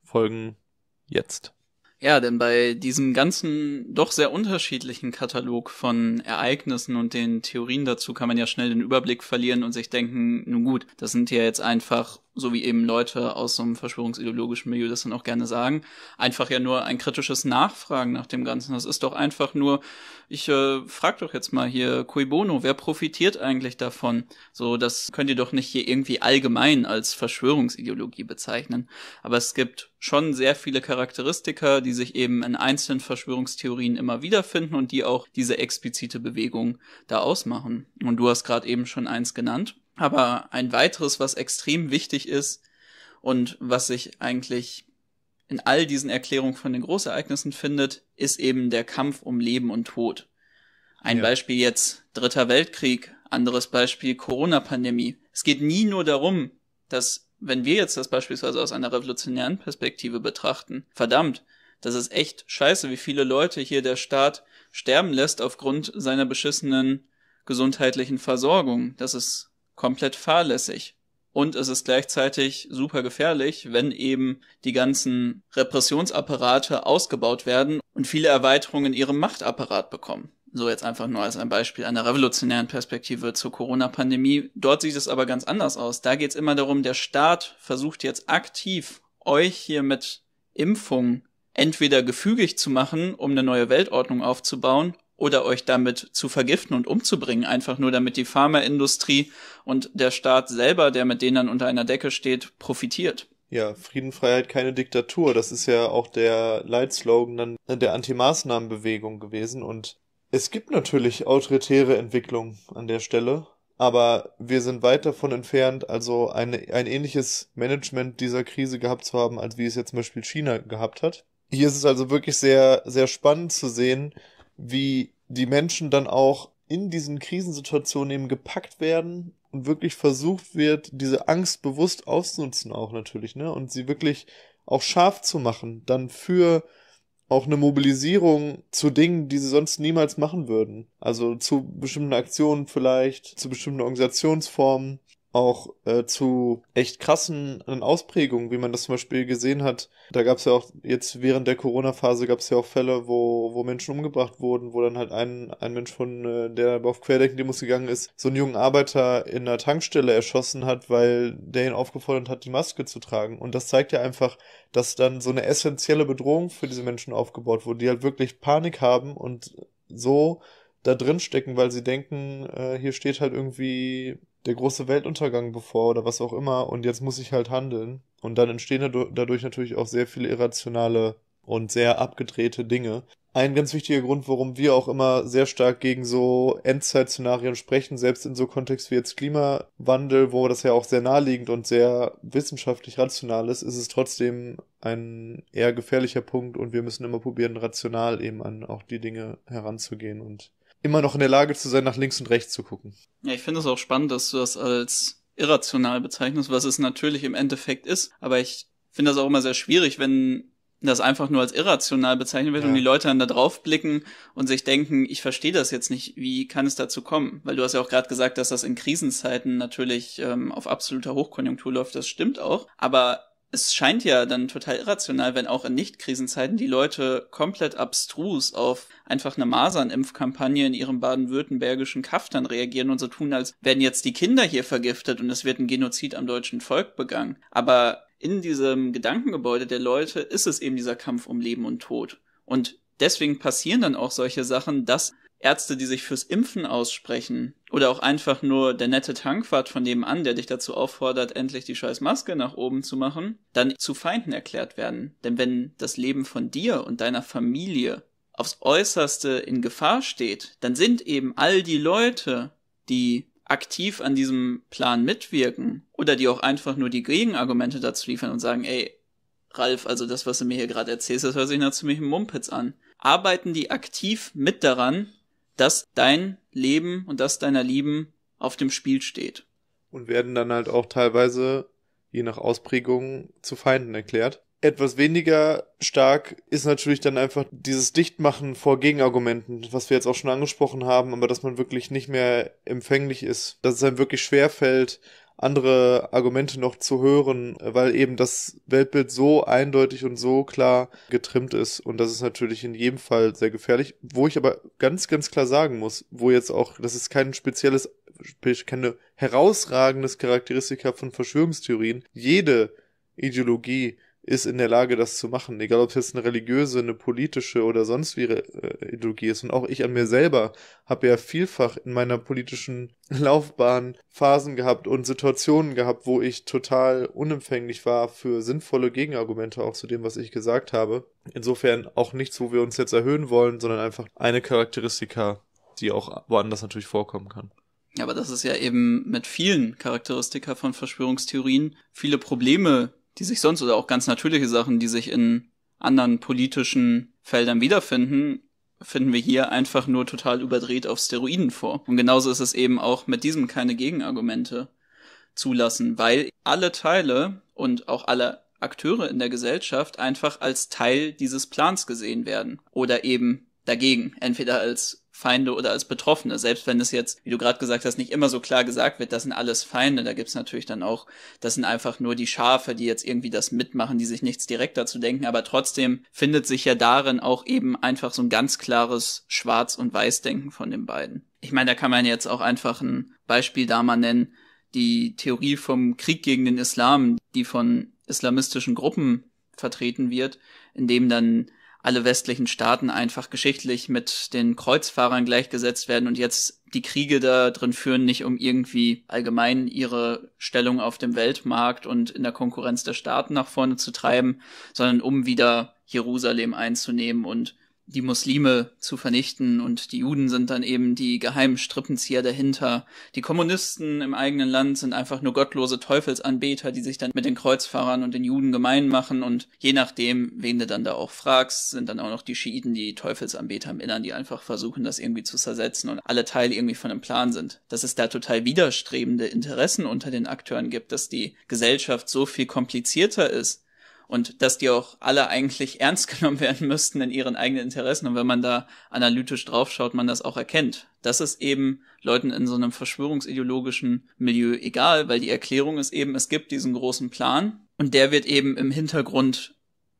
folgen jetzt. Ja, denn bei diesem ganzen doch sehr unterschiedlichen Katalog von Ereignissen und den Theorien dazu kann man ja schnell den Überblick verlieren und sich denken, nun gut, das sind ja jetzt einfach so wie eben Leute aus so einem verschwörungsideologischen Milieu das dann auch gerne sagen, einfach ja nur ein kritisches Nachfragen nach dem Ganzen. Das ist doch einfach nur, ich äh, frag doch jetzt mal hier, cui bono, wer profitiert eigentlich davon? So, das könnt ihr doch nicht hier irgendwie allgemein als Verschwörungsideologie bezeichnen. Aber es gibt schon sehr viele Charakteristika, die sich eben in einzelnen Verschwörungstheorien immer wiederfinden und die auch diese explizite Bewegung da ausmachen. Und du hast gerade eben schon eins genannt aber ein weiteres, was extrem wichtig ist und was sich eigentlich in all diesen Erklärungen von den Großereignissen findet, ist eben der Kampf um Leben und Tod. Ein ja. Beispiel jetzt Dritter Weltkrieg, anderes Beispiel Corona-Pandemie. Es geht nie nur darum, dass, wenn wir jetzt das beispielsweise aus einer revolutionären Perspektive betrachten, verdammt, das ist echt scheiße, wie viele Leute hier der Staat sterben lässt aufgrund seiner beschissenen gesundheitlichen Versorgung. Das ist komplett fahrlässig. Und es ist gleichzeitig super gefährlich, wenn eben die ganzen Repressionsapparate ausgebaut werden und viele Erweiterungen ihrem Machtapparat bekommen. So jetzt einfach nur als ein Beispiel einer revolutionären Perspektive zur Corona-Pandemie. Dort sieht es aber ganz anders aus. Da geht es immer darum, der Staat versucht jetzt aktiv, euch hier mit Impfungen entweder gefügig zu machen, um eine neue Weltordnung aufzubauen, oder euch damit zu vergiften und umzubringen, einfach nur damit die Pharmaindustrie und der Staat selber, der mit denen dann unter einer Decke steht, profitiert. Ja, Frieden, Freiheit, keine Diktatur. Das ist ja auch der Leitslogan dann der Anti-Maßnahmen-Bewegung gewesen. Und es gibt natürlich autoritäre Entwicklungen an der Stelle, aber wir sind weit davon entfernt, also eine, ein ähnliches Management dieser Krise gehabt zu haben, als wie es jetzt zum Beispiel China gehabt hat. Hier ist es also wirklich sehr, sehr spannend zu sehen, wie die Menschen dann auch in diesen Krisensituationen eben gepackt werden und wirklich versucht wird, diese Angst bewusst auszunutzen auch natürlich, ne? Und sie wirklich auch scharf zu machen, dann für auch eine Mobilisierung zu Dingen, die sie sonst niemals machen würden. Also zu bestimmten Aktionen vielleicht, zu bestimmten Organisationsformen auch äh, zu echt krassen äh, Ausprägungen, wie man das zum Beispiel gesehen hat. Da gab es ja auch jetzt während der Corona-Phase gab es ja auch Fälle, wo, wo Menschen umgebracht wurden, wo dann halt ein, ein Mensch von, äh, der auf Querdenken-Demos gegangen ist, so einen jungen Arbeiter in einer Tankstelle erschossen hat, weil der ihn aufgefordert hat, die Maske zu tragen. Und das zeigt ja einfach, dass dann so eine essentielle Bedrohung für diese Menschen aufgebaut wurde, die halt wirklich Panik haben und so da drin stecken, weil sie denken, äh, hier steht halt irgendwie der große Weltuntergang bevor oder was auch immer und jetzt muss ich halt handeln. Und dann entstehen dadurch natürlich auch sehr viele irrationale und sehr abgedrehte Dinge. Ein ganz wichtiger Grund, warum wir auch immer sehr stark gegen so Endzeitszenarien sprechen, selbst in so Kontext wie jetzt Klimawandel, wo das ja auch sehr naheliegend und sehr wissenschaftlich rational ist, ist es trotzdem ein eher gefährlicher Punkt und wir müssen immer probieren, rational eben an auch die Dinge heranzugehen und immer noch in der Lage zu sein, nach links und rechts zu gucken. Ja, ich finde es auch spannend, dass du das als irrational bezeichnest, was es natürlich im Endeffekt ist. Aber ich finde das auch immer sehr schwierig, wenn das einfach nur als irrational bezeichnet wird ja. und die Leute dann da drauf blicken und sich denken, ich verstehe das jetzt nicht, wie kann es dazu kommen? Weil du hast ja auch gerade gesagt, dass das in Krisenzeiten natürlich ähm, auf absoluter Hochkonjunktur läuft, das stimmt auch. Aber es scheint ja dann total irrational, wenn auch in Nicht-Krisenzeiten die Leute komplett abstrus auf einfach eine Masernimpfkampagne in ihrem baden-württembergischen Kaftan reagieren und so tun, als werden jetzt die Kinder hier vergiftet und es wird ein Genozid am deutschen Volk begangen. Aber in diesem Gedankengebäude der Leute ist es eben dieser Kampf um Leben und Tod. Und deswegen passieren dann auch solche Sachen, dass Ärzte, die sich fürs Impfen aussprechen oder auch einfach nur der nette Tankwart von nebenan, der dich dazu auffordert, endlich die scheiß Maske nach oben zu machen, dann zu Feinden erklärt werden. Denn wenn das Leben von dir und deiner Familie aufs äußerste in Gefahr steht, dann sind eben all die Leute, die aktiv an diesem Plan mitwirken oder die auch einfach nur die Gegenargumente dazu liefern und sagen, ey, Ralf, also das, was du mir hier gerade erzählst, das hört sich nach ziemlichem Mumpitz an. Arbeiten die aktiv mit daran, dass dein Leben und das deiner Lieben auf dem Spiel steht. Und werden dann halt auch teilweise, je nach Ausprägung, zu Feinden erklärt. Etwas weniger stark ist natürlich dann einfach dieses Dichtmachen vor Gegenargumenten, was wir jetzt auch schon angesprochen haben, aber dass man wirklich nicht mehr empfänglich ist, dass es einem wirklich schwerfällt, andere Argumente noch zu hören, weil eben das Weltbild so eindeutig und so klar getrimmt ist. Und das ist natürlich in jedem Fall sehr gefährlich. Wo ich aber ganz, ganz klar sagen muss, wo jetzt auch, das ist kein spezielles, keine herausragendes Charakteristika von Verschwörungstheorien. Jede Ideologie ist in der Lage, das zu machen. Egal, ob es jetzt eine religiöse, eine politische oder sonst wie äh, Ideologie ist. Und auch ich an mir selber habe ja vielfach in meiner politischen Laufbahn Phasen gehabt und Situationen gehabt, wo ich total unempfänglich war für sinnvolle Gegenargumente auch zu dem, was ich gesagt habe. Insofern auch nichts, wo wir uns jetzt erhöhen wollen, sondern einfach eine Charakteristika, die auch woanders natürlich vorkommen kann. Ja, Aber das ist ja eben mit vielen Charakteristika von Verschwörungstheorien viele Probleme, die sich sonst oder auch ganz natürliche Sachen, die sich in anderen politischen Feldern wiederfinden, finden wir hier einfach nur total überdreht auf Steroiden vor. Und genauso ist es eben auch mit diesem keine Gegenargumente zulassen, weil alle Teile und auch alle Akteure in der Gesellschaft einfach als Teil dieses Plans gesehen werden oder eben dagegen, entweder als Feinde oder als Betroffene. Selbst wenn es jetzt, wie du gerade gesagt hast, nicht immer so klar gesagt wird, das sind alles Feinde. Da gibt's natürlich dann auch, das sind einfach nur die Schafe, die jetzt irgendwie das mitmachen, die sich nichts direkt dazu denken. Aber trotzdem findet sich ja darin auch eben einfach so ein ganz klares Schwarz- und Weiß-Denken von den beiden. Ich meine, da kann man jetzt auch einfach ein Beispiel da mal nennen. Die Theorie vom Krieg gegen den Islam, die von islamistischen Gruppen vertreten wird, in dem dann alle westlichen Staaten einfach geschichtlich mit den Kreuzfahrern gleichgesetzt werden und jetzt die Kriege da drin führen, nicht um irgendwie allgemein ihre Stellung auf dem Weltmarkt und in der Konkurrenz der Staaten nach vorne zu treiben, sondern um wieder Jerusalem einzunehmen und die Muslime zu vernichten und die Juden sind dann eben die geheimen Strippenzieher dahinter. Die Kommunisten im eigenen Land sind einfach nur gottlose Teufelsanbeter, die sich dann mit den Kreuzfahrern und den Juden gemein machen und je nachdem, wen du dann da auch fragst, sind dann auch noch die Schiiten, die Teufelsanbeter im Innern, die einfach versuchen, das irgendwie zu zersetzen und alle Teile irgendwie von einem Plan sind. Dass es da total widerstrebende Interessen unter den Akteuren gibt, dass die Gesellschaft so viel komplizierter ist, und dass die auch alle eigentlich ernst genommen werden müssten in ihren eigenen Interessen. Und wenn man da analytisch draufschaut, man das auch erkennt. Das ist eben Leuten in so einem verschwörungsideologischen Milieu egal, weil die Erklärung ist eben, es gibt diesen großen Plan und der wird eben im Hintergrund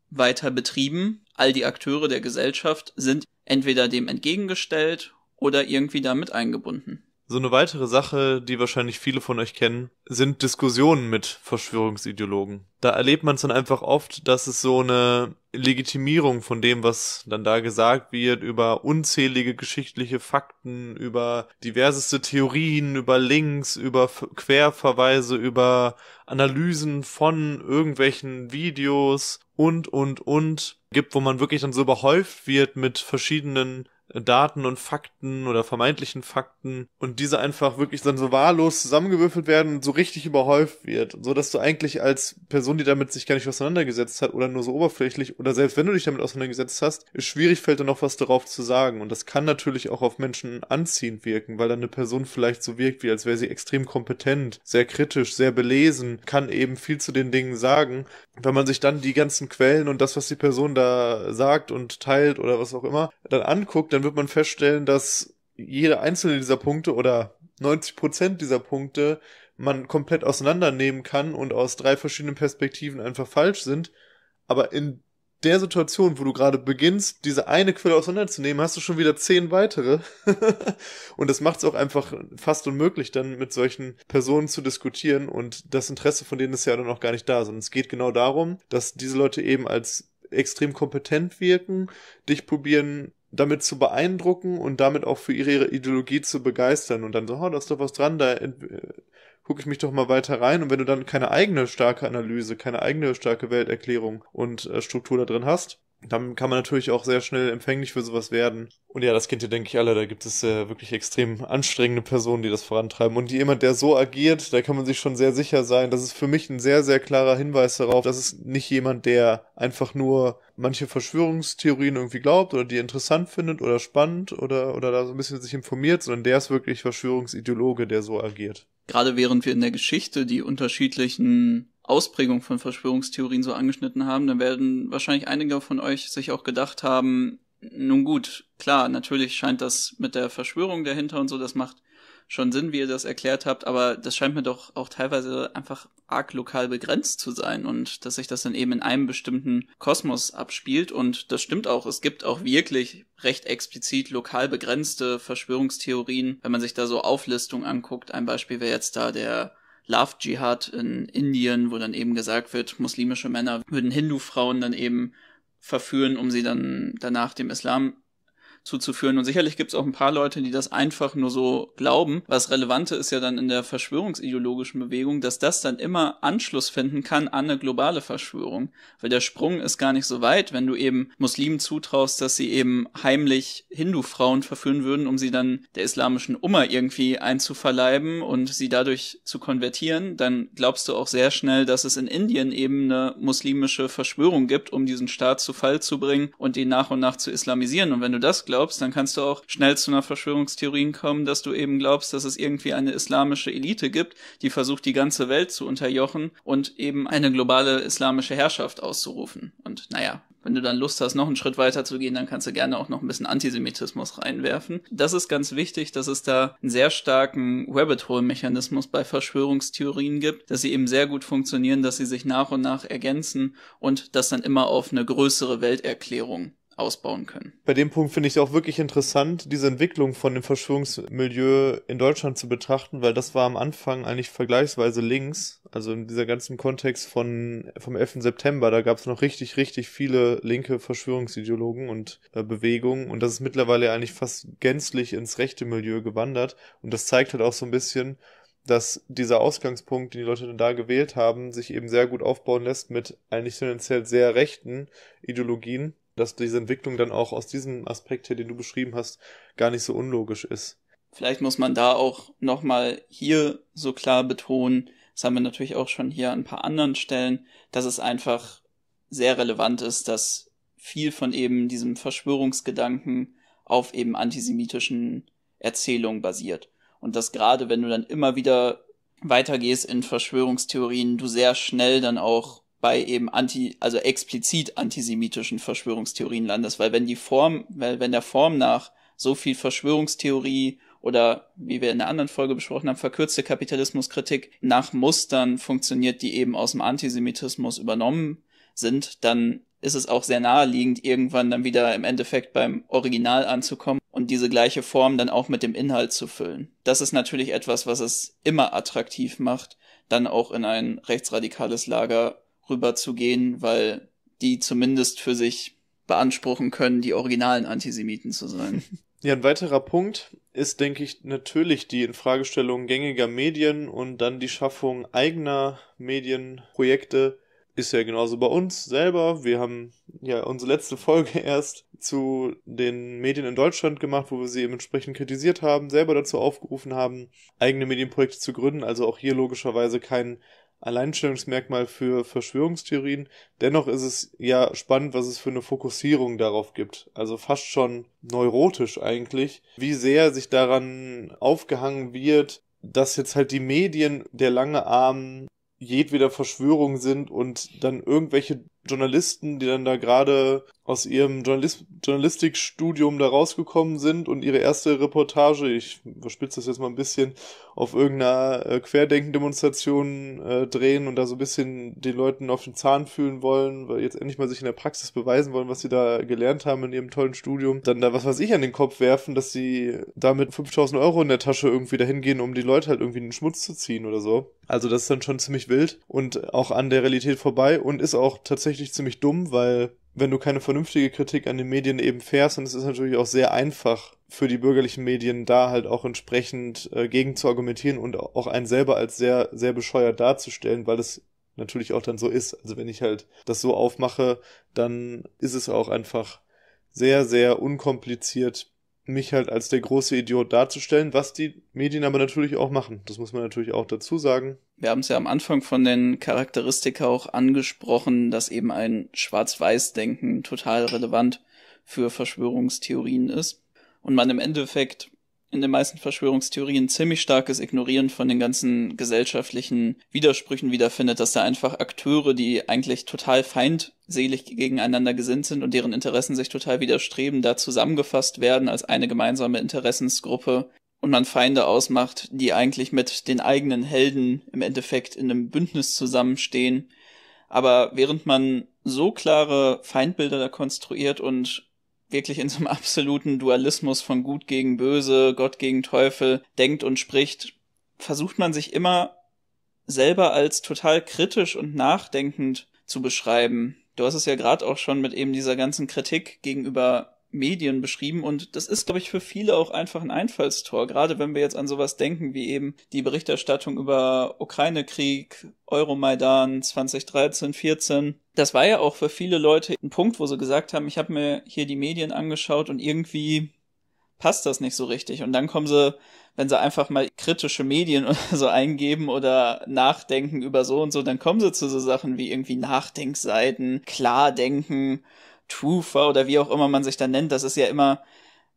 weiter betrieben. All die Akteure der Gesellschaft sind entweder dem entgegengestellt oder irgendwie damit eingebunden. So eine weitere Sache, die wahrscheinlich viele von euch kennen, sind Diskussionen mit Verschwörungsideologen. Da erlebt man es dann einfach oft, dass es so eine Legitimierung von dem, was dann da gesagt wird, über unzählige geschichtliche Fakten, über diverseste Theorien, über Links, über Querverweise, über Analysen von irgendwelchen Videos und, und, und gibt, wo man wirklich dann so überhäuft wird mit verschiedenen Daten und Fakten oder vermeintlichen Fakten und diese einfach wirklich dann so wahllos zusammengewürfelt werden und so richtig überhäuft wird, so dass du eigentlich als Person, die damit sich gar nicht auseinandergesetzt hat oder nur so oberflächlich oder selbst wenn du dich damit auseinandergesetzt hast, ist schwierig fällt dann noch was darauf zu sagen und das kann natürlich auch auf Menschen anziehend wirken, weil dann eine Person vielleicht so wirkt, wie als wäre sie extrem kompetent, sehr kritisch, sehr belesen, kann eben viel zu den Dingen sagen. Wenn man sich dann die ganzen Quellen und das, was die Person da sagt und teilt oder was auch immer, dann anguckt, dann dann wird man feststellen, dass jede einzelne dieser Punkte oder 90 Prozent dieser Punkte man komplett auseinandernehmen kann und aus drei verschiedenen Perspektiven einfach falsch sind. Aber in der Situation, wo du gerade beginnst, diese eine Quelle auseinanderzunehmen, hast du schon wieder zehn weitere. und das macht es auch einfach fast unmöglich, dann mit solchen Personen zu diskutieren. Und das Interesse von denen ist ja dann auch gar nicht da, sondern es geht genau darum, dass diese Leute eben als extrem kompetent wirken, dich probieren damit zu beeindrucken und damit auch für ihre Ideologie zu begeistern und dann so, oh, da ist doch was dran, da äh, gucke ich mich doch mal weiter rein und wenn du dann keine eigene starke Analyse, keine eigene starke Welterklärung und äh, Struktur da drin hast, dann kann man natürlich auch sehr schnell empfänglich für sowas werden. Und ja, das kennt ihr, denke ich, alle. Da gibt es äh, wirklich extrem anstrengende Personen, die das vorantreiben. Und jemand, der so agiert, da kann man sich schon sehr sicher sein. Das ist für mich ein sehr, sehr klarer Hinweis darauf, dass es nicht jemand, der einfach nur manche Verschwörungstheorien irgendwie glaubt oder die interessant findet oder spannend oder, oder da so ein bisschen sich informiert, sondern der ist wirklich Verschwörungsideologe, der so agiert. Gerade während wir in der Geschichte die unterschiedlichen Ausprägung von Verschwörungstheorien so angeschnitten haben, dann werden wahrscheinlich einige von euch sich auch gedacht haben, nun gut, klar, natürlich scheint das mit der Verschwörung dahinter und so, das macht schon Sinn, wie ihr das erklärt habt, aber das scheint mir doch auch teilweise einfach arg lokal begrenzt zu sein und dass sich das dann eben in einem bestimmten Kosmos abspielt und das stimmt auch, es gibt auch wirklich recht explizit lokal begrenzte Verschwörungstheorien, wenn man sich da so Auflistungen anguckt. Ein Beispiel wäre jetzt da der Love Jihad in Indien, wo dann eben gesagt wird, muslimische Männer würden Hindu-Frauen dann eben verführen, um sie dann danach dem Islam zuzuführen. Und sicherlich gibt es auch ein paar Leute, die das einfach nur so glauben. Was relevante ist ja dann in der verschwörungsideologischen Bewegung, dass das dann immer Anschluss finden kann an eine globale Verschwörung. Weil der Sprung ist gar nicht so weit, wenn du eben Muslimen zutraust, dass sie eben heimlich Hindu-Frauen verführen würden, um sie dann der islamischen Umma irgendwie einzuverleiben und sie dadurch zu konvertieren, dann glaubst du auch sehr schnell, dass es in Indien eben eine muslimische Verschwörung gibt, um diesen Staat zu Fall zu bringen und ihn nach und nach zu islamisieren. Und wenn du das glaubst, dann kannst du auch schnell zu einer Verschwörungstheorie kommen, dass du eben glaubst, dass es irgendwie eine islamische Elite gibt, die versucht, die ganze Welt zu unterjochen und eben eine globale islamische Herrschaft auszurufen. Und naja, wenn du dann Lust hast, noch einen Schritt weiter zu gehen, dann kannst du gerne auch noch ein bisschen Antisemitismus reinwerfen. Das ist ganz wichtig, dass es da einen sehr starken Rabbit Hole Mechanismus bei Verschwörungstheorien gibt, dass sie eben sehr gut funktionieren, dass sie sich nach und nach ergänzen und das dann immer auf eine größere Welterklärung ausbauen können. Bei dem Punkt finde ich es auch wirklich interessant, diese Entwicklung von dem Verschwörungsmilieu in Deutschland zu betrachten, weil das war am Anfang eigentlich vergleichsweise links. Also in dieser ganzen Kontext von, vom 11. September, da gab es noch richtig, richtig viele linke Verschwörungsideologen und äh, Bewegungen und das ist mittlerweile eigentlich fast gänzlich ins rechte Milieu gewandert und das zeigt halt auch so ein bisschen, dass dieser Ausgangspunkt, den die Leute denn da gewählt haben, sich eben sehr gut aufbauen lässt mit eigentlich tendenziell sehr rechten Ideologien, dass diese Entwicklung dann auch aus diesem Aspekt her, den du beschrieben hast, gar nicht so unlogisch ist. Vielleicht muss man da auch nochmal hier so klar betonen, das haben wir natürlich auch schon hier an ein paar anderen Stellen, dass es einfach sehr relevant ist, dass viel von eben diesem Verschwörungsgedanken auf eben antisemitischen Erzählungen basiert. Und dass gerade wenn du dann immer wieder weitergehst in Verschwörungstheorien, du sehr schnell dann auch bei eben anti, also explizit antisemitischen Verschwörungstheorien landest, weil wenn die Form, weil wenn der Form nach so viel Verschwörungstheorie oder wie wir in der anderen Folge besprochen haben, verkürzte Kapitalismuskritik nach Mustern funktioniert, die eben aus dem Antisemitismus übernommen sind, dann ist es auch sehr naheliegend, irgendwann dann wieder im Endeffekt beim Original anzukommen und diese gleiche Form dann auch mit dem Inhalt zu füllen. Das ist natürlich etwas, was es immer attraktiv macht, dann auch in ein rechtsradikales Lager rüberzugehen, weil die zumindest für sich beanspruchen können, die originalen Antisemiten zu sein. Ja, ein weiterer Punkt ist, denke ich, natürlich die Infragestellung gängiger Medien und dann die Schaffung eigener Medienprojekte. Ist ja genauso bei uns selber. Wir haben ja unsere letzte Folge erst zu den Medien in Deutschland gemacht, wo wir sie eben entsprechend kritisiert haben, selber dazu aufgerufen haben, eigene Medienprojekte zu gründen. Also auch hier logischerweise kein Alleinstellungsmerkmal für Verschwörungstheorien. Dennoch ist es ja spannend, was es für eine Fokussierung darauf gibt. Also fast schon neurotisch eigentlich, wie sehr sich daran aufgehangen wird, dass jetzt halt die Medien der lange Arm jedweder Verschwörung sind und dann irgendwelche Journalisten, die dann da gerade aus ihrem Journalis Journalistikstudium da rausgekommen sind und ihre erste Reportage, ich überspitze das jetzt mal ein bisschen, auf irgendeiner äh, querdenken äh, drehen und da so ein bisschen den Leuten auf den Zahn fühlen wollen, weil jetzt endlich mal sich in der Praxis beweisen wollen, was sie da gelernt haben in ihrem tollen Studium, dann da was weiß ich an den Kopf werfen, dass sie damit 5000 Euro in der Tasche irgendwie dahin gehen, um die Leute halt irgendwie in den Schmutz zu ziehen oder so. Also das ist dann schon ziemlich wild und auch an der Realität vorbei und ist auch tatsächlich ziemlich dumm, weil wenn du keine vernünftige Kritik an den Medien eben fährst, dann ist es natürlich auch sehr einfach für die bürgerlichen Medien da halt auch entsprechend äh, gegen zu argumentieren und auch einen selber als sehr, sehr bescheuert darzustellen, weil es natürlich auch dann so ist. Also wenn ich halt das so aufmache, dann ist es auch einfach sehr, sehr unkompliziert mich halt als der große Idiot darzustellen, was die Medien aber natürlich auch machen. Das muss man natürlich auch dazu sagen. Wir haben es ja am Anfang von den Charakteristika auch angesprochen, dass eben ein Schwarz-Weiß-Denken total relevant für Verschwörungstheorien ist und man im Endeffekt in den meisten Verschwörungstheorien ziemlich starkes Ignorieren von den ganzen gesellschaftlichen Widersprüchen wiederfindet, dass da einfach Akteure, die eigentlich total feindselig gegeneinander gesinnt sind und deren Interessen sich total widerstreben, da zusammengefasst werden als eine gemeinsame Interessensgruppe und man Feinde ausmacht, die eigentlich mit den eigenen Helden im Endeffekt in einem Bündnis zusammenstehen. Aber während man so klare Feindbilder da konstruiert und wirklich in so einem absoluten Dualismus von Gut gegen Böse, Gott gegen Teufel denkt und spricht, versucht man sich immer selber als total kritisch und nachdenkend zu beschreiben. Du hast es ja gerade auch schon mit eben dieser ganzen Kritik gegenüber Medien beschrieben und das ist, glaube ich, für viele auch einfach ein Einfallstor, gerade wenn wir jetzt an sowas denken wie eben die Berichterstattung über Ukraine-Krieg, Euromaidan 2013, 14. Das war ja auch für viele Leute ein Punkt, wo sie gesagt haben, ich habe mir hier die Medien angeschaut und irgendwie passt das nicht so richtig. Und dann kommen sie, wenn sie einfach mal kritische Medien oder so eingeben oder nachdenken über so und so, dann kommen sie zu so Sachen wie irgendwie Nachdenkseiten, Klardenken Tufa oder wie auch immer man sich da nennt, das ist ja immer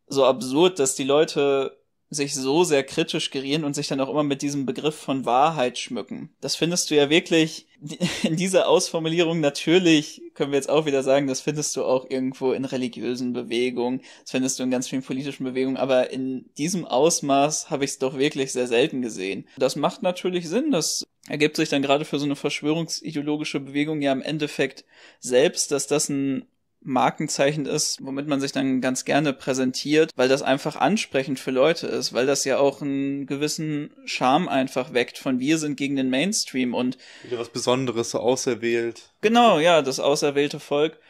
so absurd, dass die Leute sich so sehr kritisch gerieren und sich dann auch immer mit diesem Begriff von Wahrheit schmücken. Das findest du ja wirklich in dieser Ausformulierung natürlich, können wir jetzt auch wieder sagen, das findest du auch irgendwo in religiösen Bewegungen, das findest du in ganz vielen politischen Bewegungen, aber in diesem Ausmaß habe ich es doch wirklich sehr selten gesehen. Das macht natürlich Sinn, das ergibt sich dann gerade für so eine verschwörungsideologische Bewegung ja im Endeffekt selbst, dass das ein Markenzeichen ist, womit man sich dann ganz gerne präsentiert, weil das einfach ansprechend für Leute ist, weil das ja auch einen gewissen Charme einfach weckt von wir sind gegen den Mainstream und wieder was Besonderes so auserwählt. Genau, ja, das auserwählte Volk.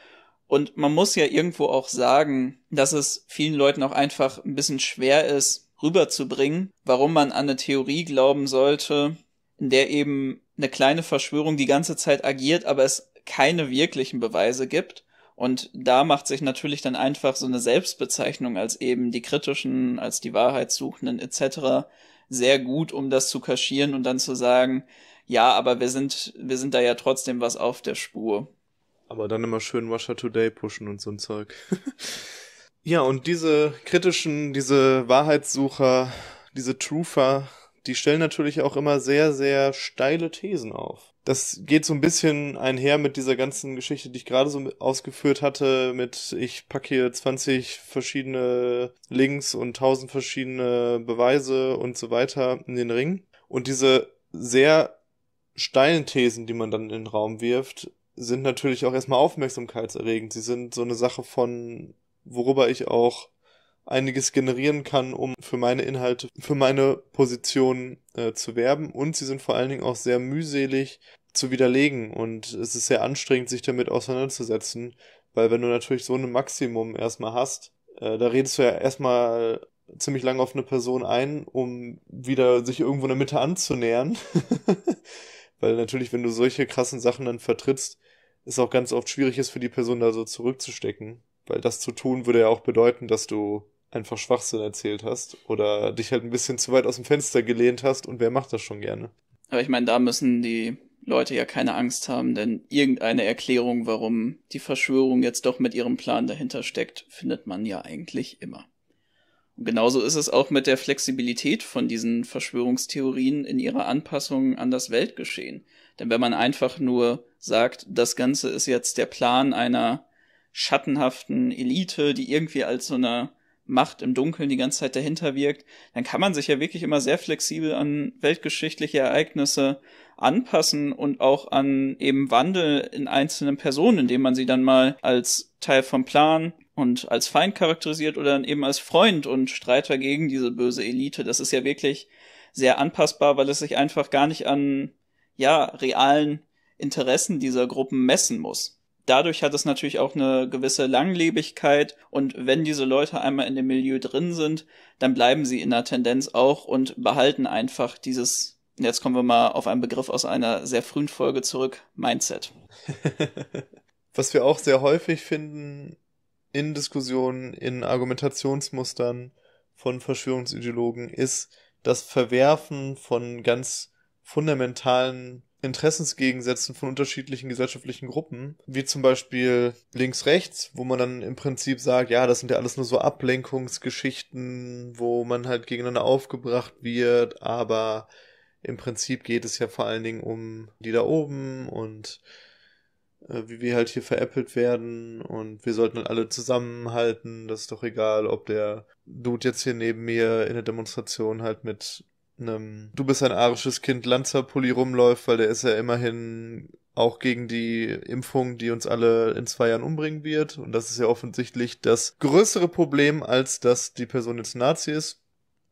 Und man muss ja irgendwo auch sagen, dass es vielen Leuten auch einfach ein bisschen schwer ist, rüberzubringen, warum man an eine Theorie glauben sollte, in der eben eine kleine Verschwörung die ganze Zeit agiert, aber es keine wirklichen Beweise gibt und da macht sich natürlich dann einfach so eine Selbstbezeichnung als eben die Kritischen, als die Wahrheitssuchenden etc. sehr gut, um das zu kaschieren und dann zu sagen, ja, aber wir sind, wir sind da ja trotzdem was auf der Spur. Aber dann immer schön Russia Today pushen und so ein Zeug. ja, und diese kritischen, diese Wahrheitssucher, diese Trufer die stellen natürlich auch immer sehr, sehr steile Thesen auf. Das geht so ein bisschen einher mit dieser ganzen Geschichte, die ich gerade so ausgeführt hatte, mit ich packe hier 20 verschiedene Links und 1000 verschiedene Beweise und so weiter in den Ring. Und diese sehr steilen Thesen, die man dann in den Raum wirft, sind natürlich auch erstmal aufmerksamkeitserregend. Sie sind so eine Sache von, worüber ich auch einiges generieren kann, um für meine Inhalte, für meine Position äh, zu werben. Und sie sind vor allen Dingen auch sehr mühselig zu widerlegen. Und es ist sehr anstrengend, sich damit auseinanderzusetzen, weil wenn du natürlich so ein Maximum erstmal hast, äh, da redest du ja erstmal ziemlich lange auf eine Person ein, um wieder sich irgendwo in der Mitte anzunähern. weil natürlich, wenn du solche krassen Sachen dann vertrittst, ist auch ganz oft schwierig es für die Person da so zurückzustecken. Weil das zu tun würde ja auch bedeuten, dass du einfach Schwachsinn erzählt hast oder dich halt ein bisschen zu weit aus dem Fenster gelehnt hast und wer macht das schon gerne? Aber ich meine, da müssen die Leute ja keine Angst haben, denn irgendeine Erklärung, warum die Verschwörung jetzt doch mit ihrem Plan dahinter steckt, findet man ja eigentlich immer. Und genauso ist es auch mit der Flexibilität von diesen Verschwörungstheorien in ihrer Anpassung an das Weltgeschehen. Denn wenn man einfach nur sagt, das Ganze ist jetzt der Plan einer schattenhaften Elite, die irgendwie als so einer Macht im Dunkeln die ganze Zeit dahinter wirkt, dann kann man sich ja wirklich immer sehr flexibel an weltgeschichtliche Ereignisse anpassen und auch an eben Wandel in einzelnen Personen, indem man sie dann mal als Teil vom Plan und als Feind charakterisiert oder dann eben als Freund und Streiter gegen diese böse Elite. Das ist ja wirklich sehr anpassbar, weil es sich einfach gar nicht an, ja, realen Interessen dieser Gruppen messen muss dadurch hat es natürlich auch eine gewisse Langlebigkeit und wenn diese Leute einmal in dem Milieu drin sind, dann bleiben sie in der Tendenz auch und behalten einfach dieses, jetzt kommen wir mal auf einen Begriff aus einer sehr frühen Folge zurück, Mindset. Was wir auch sehr häufig finden in Diskussionen, in Argumentationsmustern von Verschwörungsideologen ist das Verwerfen von ganz fundamentalen Interessensgegensätzen von unterschiedlichen gesellschaftlichen Gruppen, wie zum Beispiel links-rechts, wo man dann im Prinzip sagt, ja, das sind ja alles nur so Ablenkungsgeschichten, wo man halt gegeneinander aufgebracht wird, aber im Prinzip geht es ja vor allen Dingen um die da oben und äh, wie wir halt hier veräppelt werden und wir sollten halt alle zusammenhalten. Das ist doch egal, ob der Dude jetzt hier neben mir in der Demonstration halt mit einem Du bist ein arisches Kind Lanzerpulli rumläuft, weil der ist ja immerhin auch gegen die Impfung, die uns alle in zwei Jahren umbringen wird. Und das ist ja offensichtlich das größere Problem, als dass die Person jetzt Nazi ist.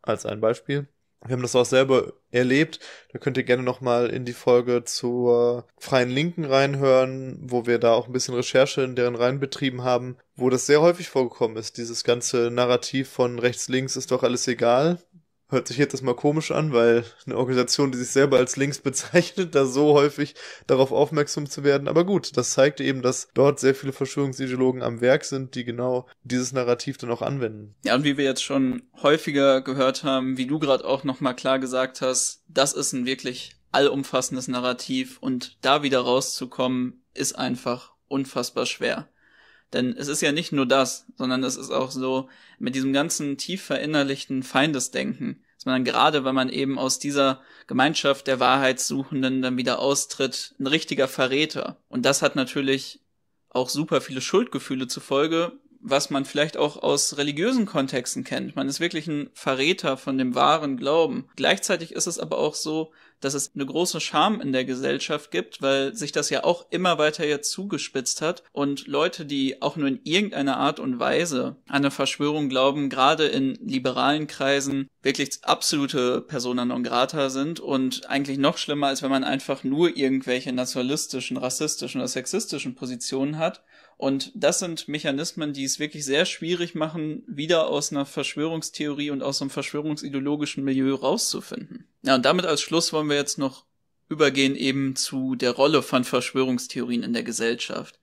Als ein Beispiel. Wir haben das auch selber erlebt. Da könnt ihr gerne nochmal in die Folge zur Freien Linken reinhören, wo wir da auch ein bisschen Recherche in deren Reihen betrieben haben, wo das sehr häufig vorgekommen ist. Dieses ganze Narrativ von rechts, links ist doch alles egal hört sich jetzt das mal komisch an, weil eine Organisation, die sich selber als links bezeichnet, da so häufig darauf aufmerksam zu werden. Aber gut, das zeigt eben, dass dort sehr viele Verschwörungsideologen am Werk sind, die genau dieses Narrativ dann auch anwenden. Ja, und wie wir jetzt schon häufiger gehört haben, wie du gerade auch nochmal klar gesagt hast, das ist ein wirklich allumfassendes Narrativ und da wieder rauszukommen, ist einfach unfassbar schwer. Denn es ist ja nicht nur das, sondern es ist auch so mit diesem ganzen tief verinnerlichten Feindesdenken, dass man dann gerade, wenn man eben aus dieser Gemeinschaft der Wahrheitssuchenden dann wieder austritt, ein richtiger Verräter. Und das hat natürlich auch super viele Schuldgefühle zufolge, was man vielleicht auch aus religiösen Kontexten kennt. Man ist wirklich ein Verräter von dem wahren Glauben. Gleichzeitig ist es aber auch so, dass es eine große Scham in der Gesellschaft gibt, weil sich das ja auch immer weiter jetzt zugespitzt hat und Leute, die auch nur in irgendeiner Art und Weise an eine Verschwörung glauben, gerade in liberalen Kreisen wirklich absolute persona non grata sind und eigentlich noch schlimmer, als wenn man einfach nur irgendwelche nationalistischen, rassistischen oder sexistischen Positionen hat und das sind Mechanismen, die es wirklich sehr schwierig machen, wieder aus einer Verschwörungstheorie und aus einem verschwörungsideologischen Milieu rauszufinden. Ja, und damit als Schluss wollen wir jetzt noch übergehen eben zu der Rolle von Verschwörungstheorien in der Gesellschaft.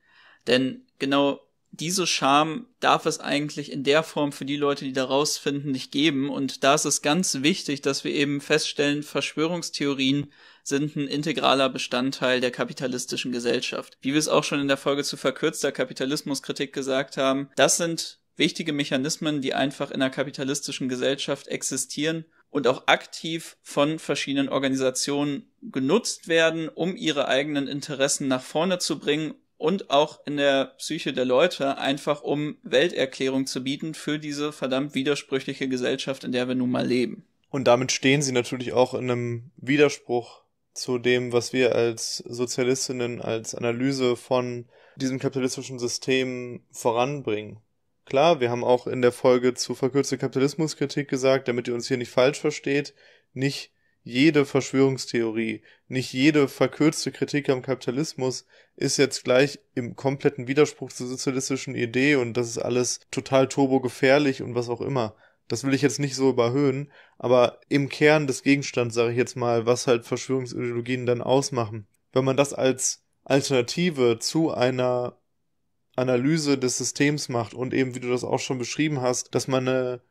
Denn genau diese Scham darf es eigentlich in der Form für die Leute, die da rausfinden, nicht geben. Und da ist es ganz wichtig, dass wir eben feststellen, Verschwörungstheorien sind ein integraler Bestandteil der kapitalistischen Gesellschaft. Wie wir es auch schon in der Folge zu verkürzter Kapitalismuskritik gesagt haben, das sind wichtige Mechanismen, die einfach in einer kapitalistischen Gesellschaft existieren und auch aktiv von verschiedenen Organisationen genutzt werden, um ihre eigenen Interessen nach vorne zu bringen und auch in der Psyche der Leute, einfach um Welterklärung zu bieten für diese verdammt widersprüchliche Gesellschaft, in der wir nun mal leben. Und damit stehen sie natürlich auch in einem Widerspruch zu dem, was wir als Sozialistinnen als Analyse von diesem kapitalistischen System voranbringen. Klar, wir haben auch in der Folge zu verkürzte Kapitalismuskritik gesagt, damit ihr uns hier nicht falsch versteht, nicht jede Verschwörungstheorie, nicht jede verkürzte Kritik am Kapitalismus ist jetzt gleich im kompletten Widerspruch zur sozialistischen Idee und das ist alles total turbogefährlich und was auch immer. Das will ich jetzt nicht so überhöhen, aber im Kern des Gegenstands sage ich jetzt mal, was halt Verschwörungsideologien dann ausmachen. Wenn man das als Alternative zu einer Analyse des Systems macht und eben, wie du das auch schon beschrieben hast, dass man eine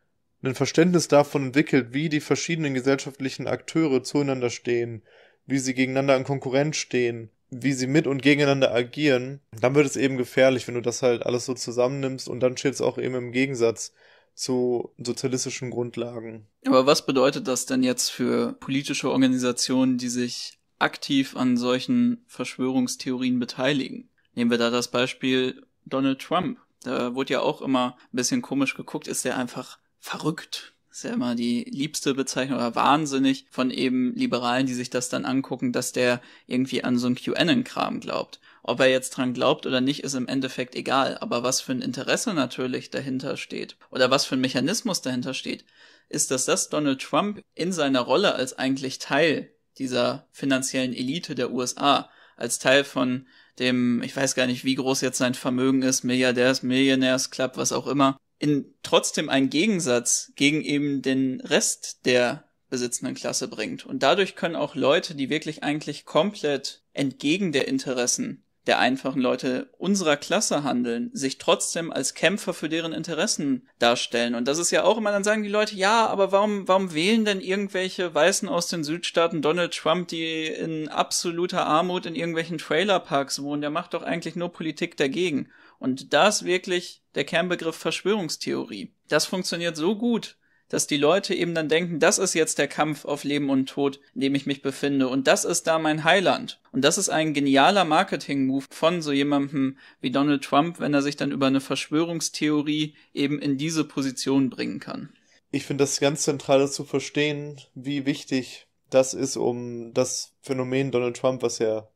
ein Verständnis davon entwickelt, wie die verschiedenen gesellschaftlichen Akteure zueinander stehen, wie sie gegeneinander in Konkurrenz stehen, wie sie mit und gegeneinander agieren, dann wird es eben gefährlich, wenn du das halt alles so zusammennimmst und dann steht es auch eben im Gegensatz zu sozialistischen Grundlagen. Aber was bedeutet das denn jetzt für politische Organisationen, die sich aktiv an solchen Verschwörungstheorien beteiligen? Nehmen wir da das Beispiel Donald Trump. Da wurde ja auch immer ein bisschen komisch geguckt, ist der einfach verrückt ist ja immer die liebste Bezeichnung oder wahnsinnig von eben Liberalen, die sich das dann angucken, dass der irgendwie an so ein QAnon-Kram glaubt. Ob er jetzt dran glaubt oder nicht, ist im Endeffekt egal. Aber was für ein Interesse natürlich dahinter steht oder was für ein Mechanismus dahinter steht, ist, dass das Donald Trump in seiner Rolle als eigentlich Teil dieser finanziellen Elite der USA, als Teil von dem, ich weiß gar nicht, wie groß jetzt sein Vermögen ist, Milliardärs, Millionärs, Club, was auch immer, in trotzdem einen Gegensatz gegen eben den Rest der besitzenden Klasse bringt. Und dadurch können auch Leute, die wirklich eigentlich komplett entgegen der Interessen der einfachen Leute unserer Klasse handeln, sich trotzdem als Kämpfer für deren Interessen darstellen. Und das ist ja auch immer, dann sagen die Leute, ja, aber warum, warum wählen denn irgendwelche Weißen aus den Südstaaten Donald Trump, die in absoluter Armut in irgendwelchen Trailerparks wohnen? Der macht doch eigentlich nur Politik dagegen. Und da ist wirklich der Kernbegriff Verschwörungstheorie. Das funktioniert so gut, dass die Leute eben dann denken, das ist jetzt der Kampf auf Leben und Tod, in dem ich mich befinde und das ist da mein Heiland. Und das ist ein genialer Marketing-Move von so jemandem wie Donald Trump, wenn er sich dann über eine Verschwörungstheorie eben in diese Position bringen kann. Ich finde das ganz zentral zu verstehen, wie wichtig das ist, um das Phänomen Donald Trump, was ja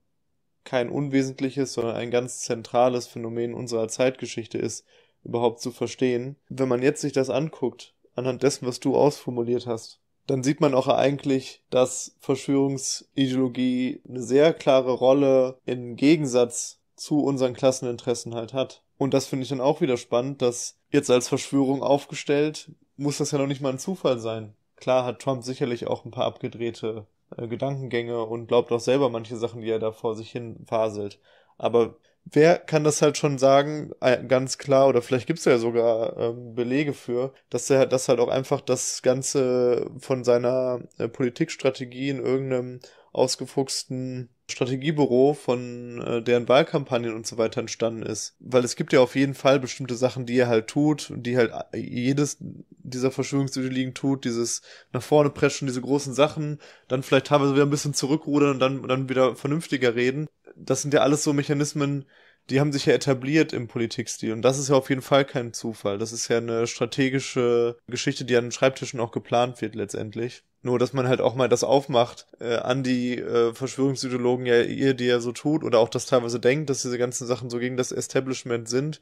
kein unwesentliches, sondern ein ganz zentrales Phänomen unserer Zeitgeschichte ist, überhaupt zu verstehen. Wenn man jetzt sich das anguckt, anhand dessen, was du ausformuliert hast, dann sieht man auch eigentlich, dass Verschwörungsideologie eine sehr klare Rolle im Gegensatz zu unseren Klasseninteressen halt hat. Und das finde ich dann auch wieder spannend, dass jetzt als Verschwörung aufgestellt, muss das ja noch nicht mal ein Zufall sein. Klar hat Trump sicherlich auch ein paar abgedrehte äh, Gedankengänge und glaubt auch selber manche Sachen, die er da vor sich hin faselt. Aber wer kann das halt schon sagen, äh, ganz klar, oder vielleicht gibt's ja sogar ähm, Belege für, dass er das halt auch einfach das Ganze von seiner äh, Politikstrategie in irgendeinem ausgefuchsten Strategiebüro von äh, deren Wahlkampagnen und so weiter entstanden ist. Weil es gibt ja auf jeden Fall bestimmte Sachen, die er halt tut und die halt äh, jedes dieser Verschwörungstheorien tut, dieses nach vorne preschen, diese großen Sachen, dann vielleicht teilweise wieder ein bisschen zurückrudern und dann, dann wieder vernünftiger reden. Das sind ja alles so Mechanismen, die haben sich ja etabliert im Politikstil. Und das ist ja auf jeden Fall kein Zufall. Das ist ja eine strategische Geschichte, die an den Schreibtischen auch geplant wird letztendlich. Nur, dass man halt auch mal das aufmacht äh, an die äh, Verschwörungsideologen, ja, ihr, die ja so tut oder auch das teilweise denkt, dass diese ganzen Sachen so gegen das Establishment sind.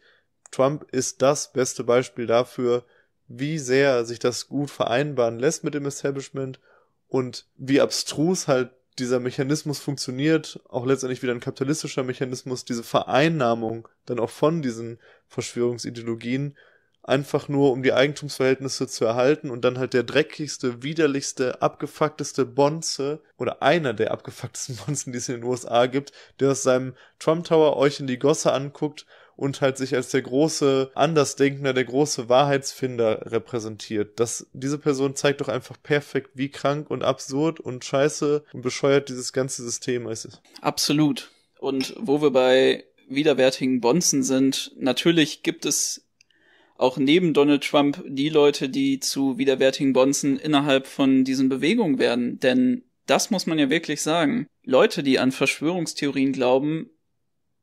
Trump ist das beste Beispiel dafür, wie sehr sich das gut vereinbaren lässt mit dem Establishment und wie abstrus halt dieser Mechanismus funktioniert, auch letztendlich wieder ein kapitalistischer Mechanismus, diese Vereinnahmung dann auch von diesen Verschwörungsideologien einfach nur um die Eigentumsverhältnisse zu erhalten und dann halt der dreckigste, widerlichste, abgefuckteste Bonze oder einer der abgefucktesten Bonzen, die es in den USA gibt, der aus seinem Trump Tower euch in die Gosse anguckt und halt sich als der große Andersdenkender, der große Wahrheitsfinder repräsentiert. Das, diese Person zeigt doch einfach perfekt, wie krank und absurd und scheiße und bescheuert dieses ganze System ist. Absolut. Und wo wir bei widerwärtigen Bonzen sind, natürlich gibt es auch neben Donald Trump die Leute, die zu widerwärtigen Bonzen innerhalb von diesen Bewegungen werden. Denn das muss man ja wirklich sagen. Leute, die an Verschwörungstheorien glauben,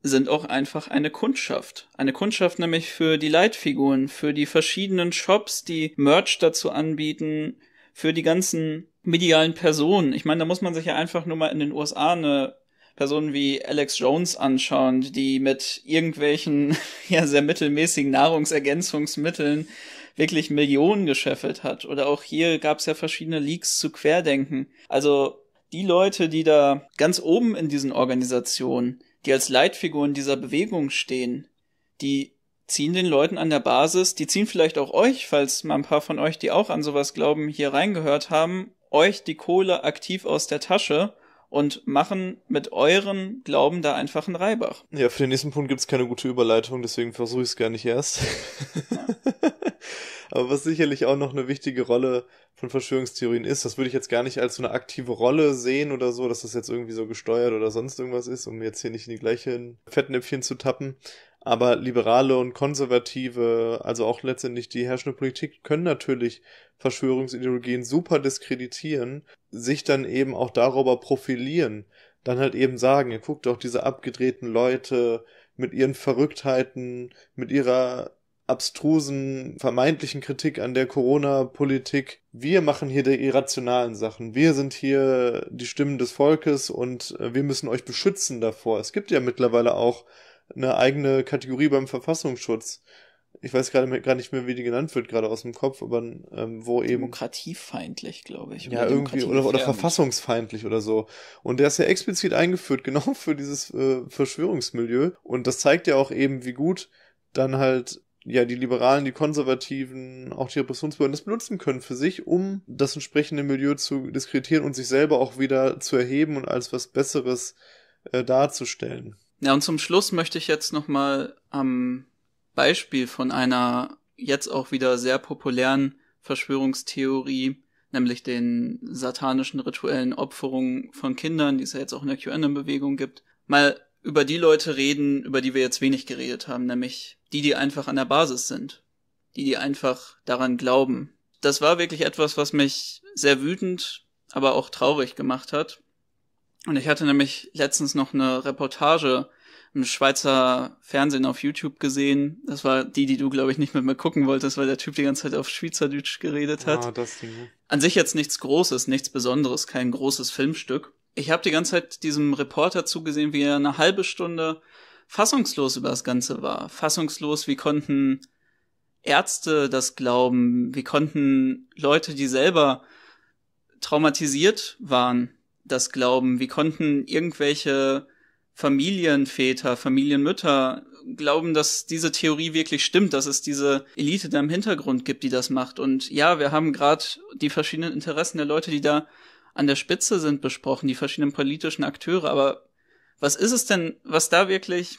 sind auch einfach eine Kundschaft. Eine Kundschaft nämlich für die Leitfiguren, für die verschiedenen Shops, die Merch dazu anbieten, für die ganzen medialen Personen. Ich meine, da muss man sich ja einfach nur mal in den USA eine Personen wie Alex Jones anschauen, die mit irgendwelchen ja sehr mittelmäßigen Nahrungsergänzungsmitteln wirklich Millionen gescheffelt hat. Oder auch hier gab es ja verschiedene Leaks zu Querdenken. Also die Leute, die da ganz oben in diesen Organisationen, die als Leitfiguren dieser Bewegung stehen, die ziehen den Leuten an der Basis, die ziehen vielleicht auch euch, falls mal ein paar von euch, die auch an sowas glauben, hier reingehört haben, euch die Kohle aktiv aus der Tasche und machen mit euren Glauben da einfach einen Reibach. Ja, für den nächsten Punkt gibt's keine gute Überleitung, deswegen versuche ich es gar nicht erst. Aber was sicherlich auch noch eine wichtige Rolle von Verschwörungstheorien ist, das würde ich jetzt gar nicht als so eine aktive Rolle sehen oder so, dass das jetzt irgendwie so gesteuert oder sonst irgendwas ist, um jetzt hier nicht in die gleichen Fettnäpfchen zu tappen. Aber Liberale und Konservative, also auch letztendlich die herrschende Politik, können natürlich Verschwörungsideologien super diskreditieren, sich dann eben auch darüber profilieren. Dann halt eben sagen, ihr guckt doch diese abgedrehten Leute mit ihren Verrücktheiten, mit ihrer abstrusen, vermeintlichen Kritik an der Corona-Politik. Wir machen hier die irrationalen Sachen. Wir sind hier die Stimmen des Volkes und äh, wir müssen euch beschützen davor. Es gibt ja mittlerweile auch eine eigene Kategorie beim Verfassungsschutz. Ich weiß gerade gar nicht mehr, wie die genannt wird, gerade aus dem Kopf, aber ähm, wo eben. Demokratiefeindlich, glaube ich. ja, irgendwie, oder, oder verfassungsfeindlich oder so. Und der ist ja explizit eingeführt, genau für dieses äh, Verschwörungsmilieu. Und das zeigt ja auch eben, wie gut dann halt ja, die Liberalen, die Konservativen, auch die Repressionsbehörden das benutzen können für sich, um das entsprechende Milieu zu diskreditieren und sich selber auch wieder zu erheben und als was Besseres äh, darzustellen. Ja, und zum Schluss möchte ich jetzt nochmal am Beispiel von einer jetzt auch wieder sehr populären Verschwörungstheorie, nämlich den satanischen rituellen Opferungen von Kindern, die es ja jetzt auch in der QAnon-Bewegung gibt, mal über die Leute reden, über die wir jetzt wenig geredet haben, nämlich die, die einfach an der Basis sind, die, die einfach daran glauben. Das war wirklich etwas, was mich sehr wütend, aber auch traurig gemacht hat. Und ich hatte nämlich letztens noch eine Reportage im Schweizer Fernsehen auf YouTube gesehen. Das war die, die du, glaube ich, nicht mit mir gucken wolltest, weil der Typ die ganze Zeit auf Schweizerdeutsch geredet hat. Ah, das Ding. An sich jetzt nichts Großes, nichts Besonderes, kein großes Filmstück. Ich habe die ganze Zeit diesem Reporter zugesehen, wie er eine halbe Stunde fassungslos über das Ganze war. Fassungslos, wie konnten Ärzte das glauben, wie konnten Leute, die selber traumatisiert waren, das glauben? Wie konnten irgendwelche Familienväter, Familienmütter glauben, dass diese Theorie wirklich stimmt, dass es diese Elite da im Hintergrund gibt, die das macht. Und ja, wir haben gerade die verschiedenen Interessen der Leute, die da an der Spitze sind, besprochen, die verschiedenen politischen Akteure. Aber was ist es denn, was da wirklich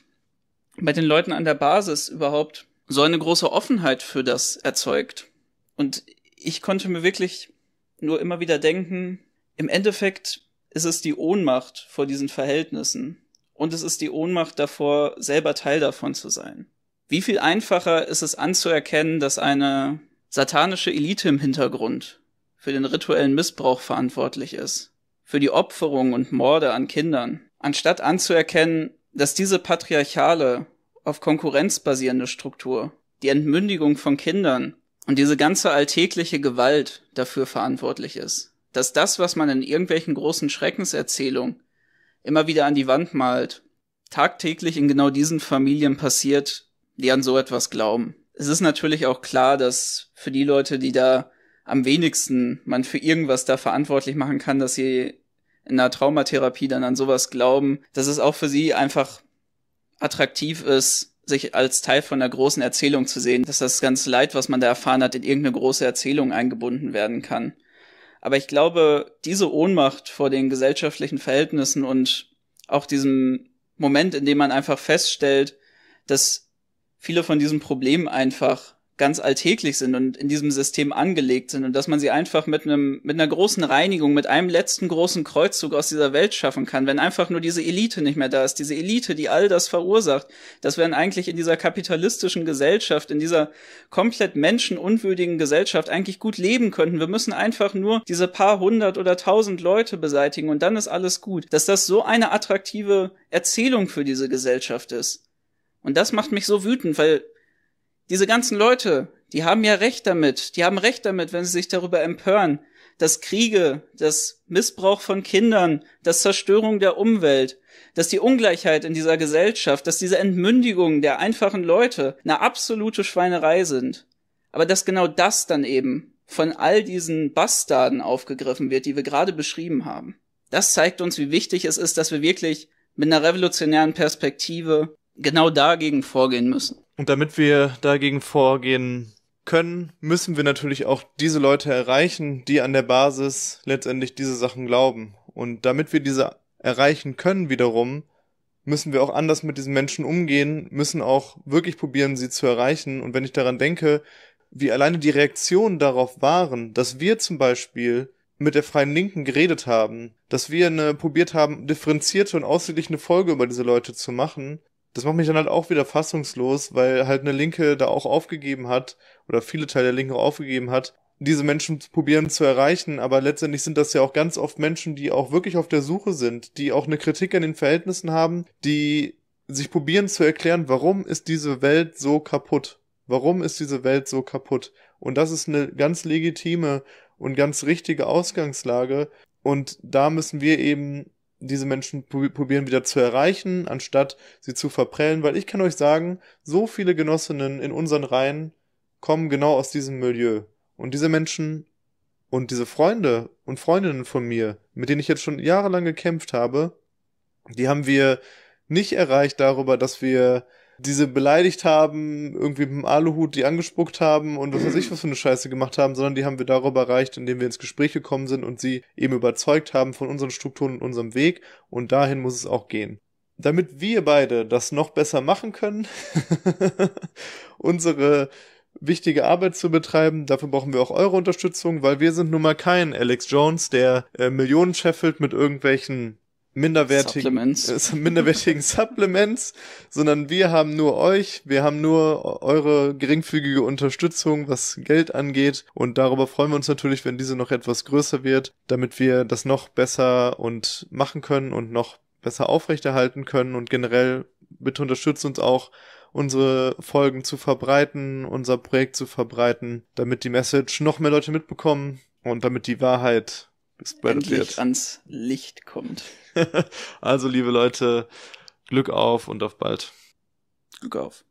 bei den Leuten an der Basis überhaupt so eine große Offenheit für das erzeugt? Und ich konnte mir wirklich nur immer wieder denken, im Endeffekt ist es die Ohnmacht vor diesen Verhältnissen und es ist die Ohnmacht davor, selber Teil davon zu sein. Wie viel einfacher ist es anzuerkennen, dass eine satanische Elite im Hintergrund für den rituellen Missbrauch verantwortlich ist, für die Opferung und Morde an Kindern, anstatt anzuerkennen, dass diese patriarchale, auf Konkurrenz basierende Struktur, die Entmündigung von Kindern und diese ganze alltägliche Gewalt dafür verantwortlich ist dass das, was man in irgendwelchen großen Schreckenserzählungen immer wieder an die Wand malt, tagtäglich in genau diesen Familien passiert, die an so etwas glauben. Es ist natürlich auch klar, dass für die Leute, die da am wenigsten man für irgendwas da verantwortlich machen kann, dass sie in einer Traumatherapie dann an sowas glauben, dass es auch für sie einfach attraktiv ist, sich als Teil von einer großen Erzählung zu sehen, dass das ganze Leid, was man da erfahren hat, in irgendeine große Erzählung eingebunden werden kann. Aber ich glaube, diese Ohnmacht vor den gesellschaftlichen Verhältnissen und auch diesem Moment, in dem man einfach feststellt, dass viele von diesen Problemen einfach ganz alltäglich sind und in diesem System angelegt sind und dass man sie einfach mit einem mit einer großen Reinigung, mit einem letzten großen Kreuzzug aus dieser Welt schaffen kann, wenn einfach nur diese Elite nicht mehr da ist, diese Elite, die all das verursacht, dass wir dann eigentlich in dieser kapitalistischen Gesellschaft, in dieser komplett menschenunwürdigen Gesellschaft eigentlich gut leben könnten. Wir müssen einfach nur diese paar hundert oder tausend Leute beseitigen und dann ist alles gut. Dass das so eine attraktive Erzählung für diese Gesellschaft ist. Und das macht mich so wütend, weil diese ganzen Leute, die haben ja Recht damit. Die haben Recht damit, wenn sie sich darüber empören, dass Kriege, dass Missbrauch von Kindern, dass Zerstörung der Umwelt, dass die Ungleichheit in dieser Gesellschaft, dass diese Entmündigung der einfachen Leute eine absolute Schweinerei sind. Aber dass genau das dann eben von all diesen Bastarden aufgegriffen wird, die wir gerade beschrieben haben. Das zeigt uns, wie wichtig es ist, dass wir wirklich mit einer revolutionären Perspektive genau dagegen vorgehen müssen. Und damit wir dagegen vorgehen können, müssen wir natürlich auch diese Leute erreichen, die an der Basis letztendlich diese Sachen glauben. Und damit wir diese erreichen können wiederum, müssen wir auch anders mit diesen Menschen umgehen, müssen auch wirklich probieren, sie zu erreichen. Und wenn ich daran denke, wie alleine die Reaktionen darauf waren, dass wir zum Beispiel mit der Freien Linken geredet haben, dass wir eine, probiert haben, differenzierte und ausgeglichene Folge über diese Leute zu machen, das macht mich dann halt auch wieder fassungslos, weil halt eine Linke da auch aufgegeben hat oder viele Teile der Linke auch aufgegeben hat, diese Menschen zu probieren zu erreichen, aber letztendlich sind das ja auch ganz oft Menschen, die auch wirklich auf der Suche sind, die auch eine Kritik an den Verhältnissen haben, die sich probieren zu erklären, warum ist diese Welt so kaputt? Warum ist diese Welt so kaputt? Und das ist eine ganz legitime und ganz richtige Ausgangslage. Und da müssen wir eben diese Menschen probieren wieder zu erreichen, anstatt sie zu verprellen, weil ich kann euch sagen, so viele Genossinnen in unseren Reihen kommen genau aus diesem Milieu. Und diese Menschen und diese Freunde und Freundinnen von mir, mit denen ich jetzt schon jahrelang gekämpft habe, die haben wir nicht erreicht darüber, dass wir diese beleidigt haben, irgendwie mit dem Aluhut die angespuckt haben und was weiß ich, was für eine Scheiße gemacht haben, sondern die haben wir darüber erreicht, indem wir ins Gespräch gekommen sind und sie eben überzeugt haben von unseren Strukturen und unserem Weg und dahin muss es auch gehen. Damit wir beide das noch besser machen können, unsere wichtige Arbeit zu betreiben. Dafür brauchen wir auch eure Unterstützung, weil wir sind nun mal kein Alex Jones, der äh, Millionen scheffelt mit irgendwelchen minderwertigen Supplements. Äh, minderwertigen Supplements, sondern wir haben nur euch, wir haben nur eure geringfügige Unterstützung, was Geld angeht. Und darüber freuen wir uns natürlich, wenn diese noch etwas größer wird, damit wir das noch besser und machen können und noch besser aufrechterhalten können. Und generell bitte unterstützt uns auch, unsere Folgen zu verbreiten, unser Projekt zu verbreiten, damit die Message noch mehr Leute mitbekommen und damit die Wahrheit gespreadet Endlich wird. ans Licht kommt. also, liebe Leute, Glück auf und auf bald. Glück auf.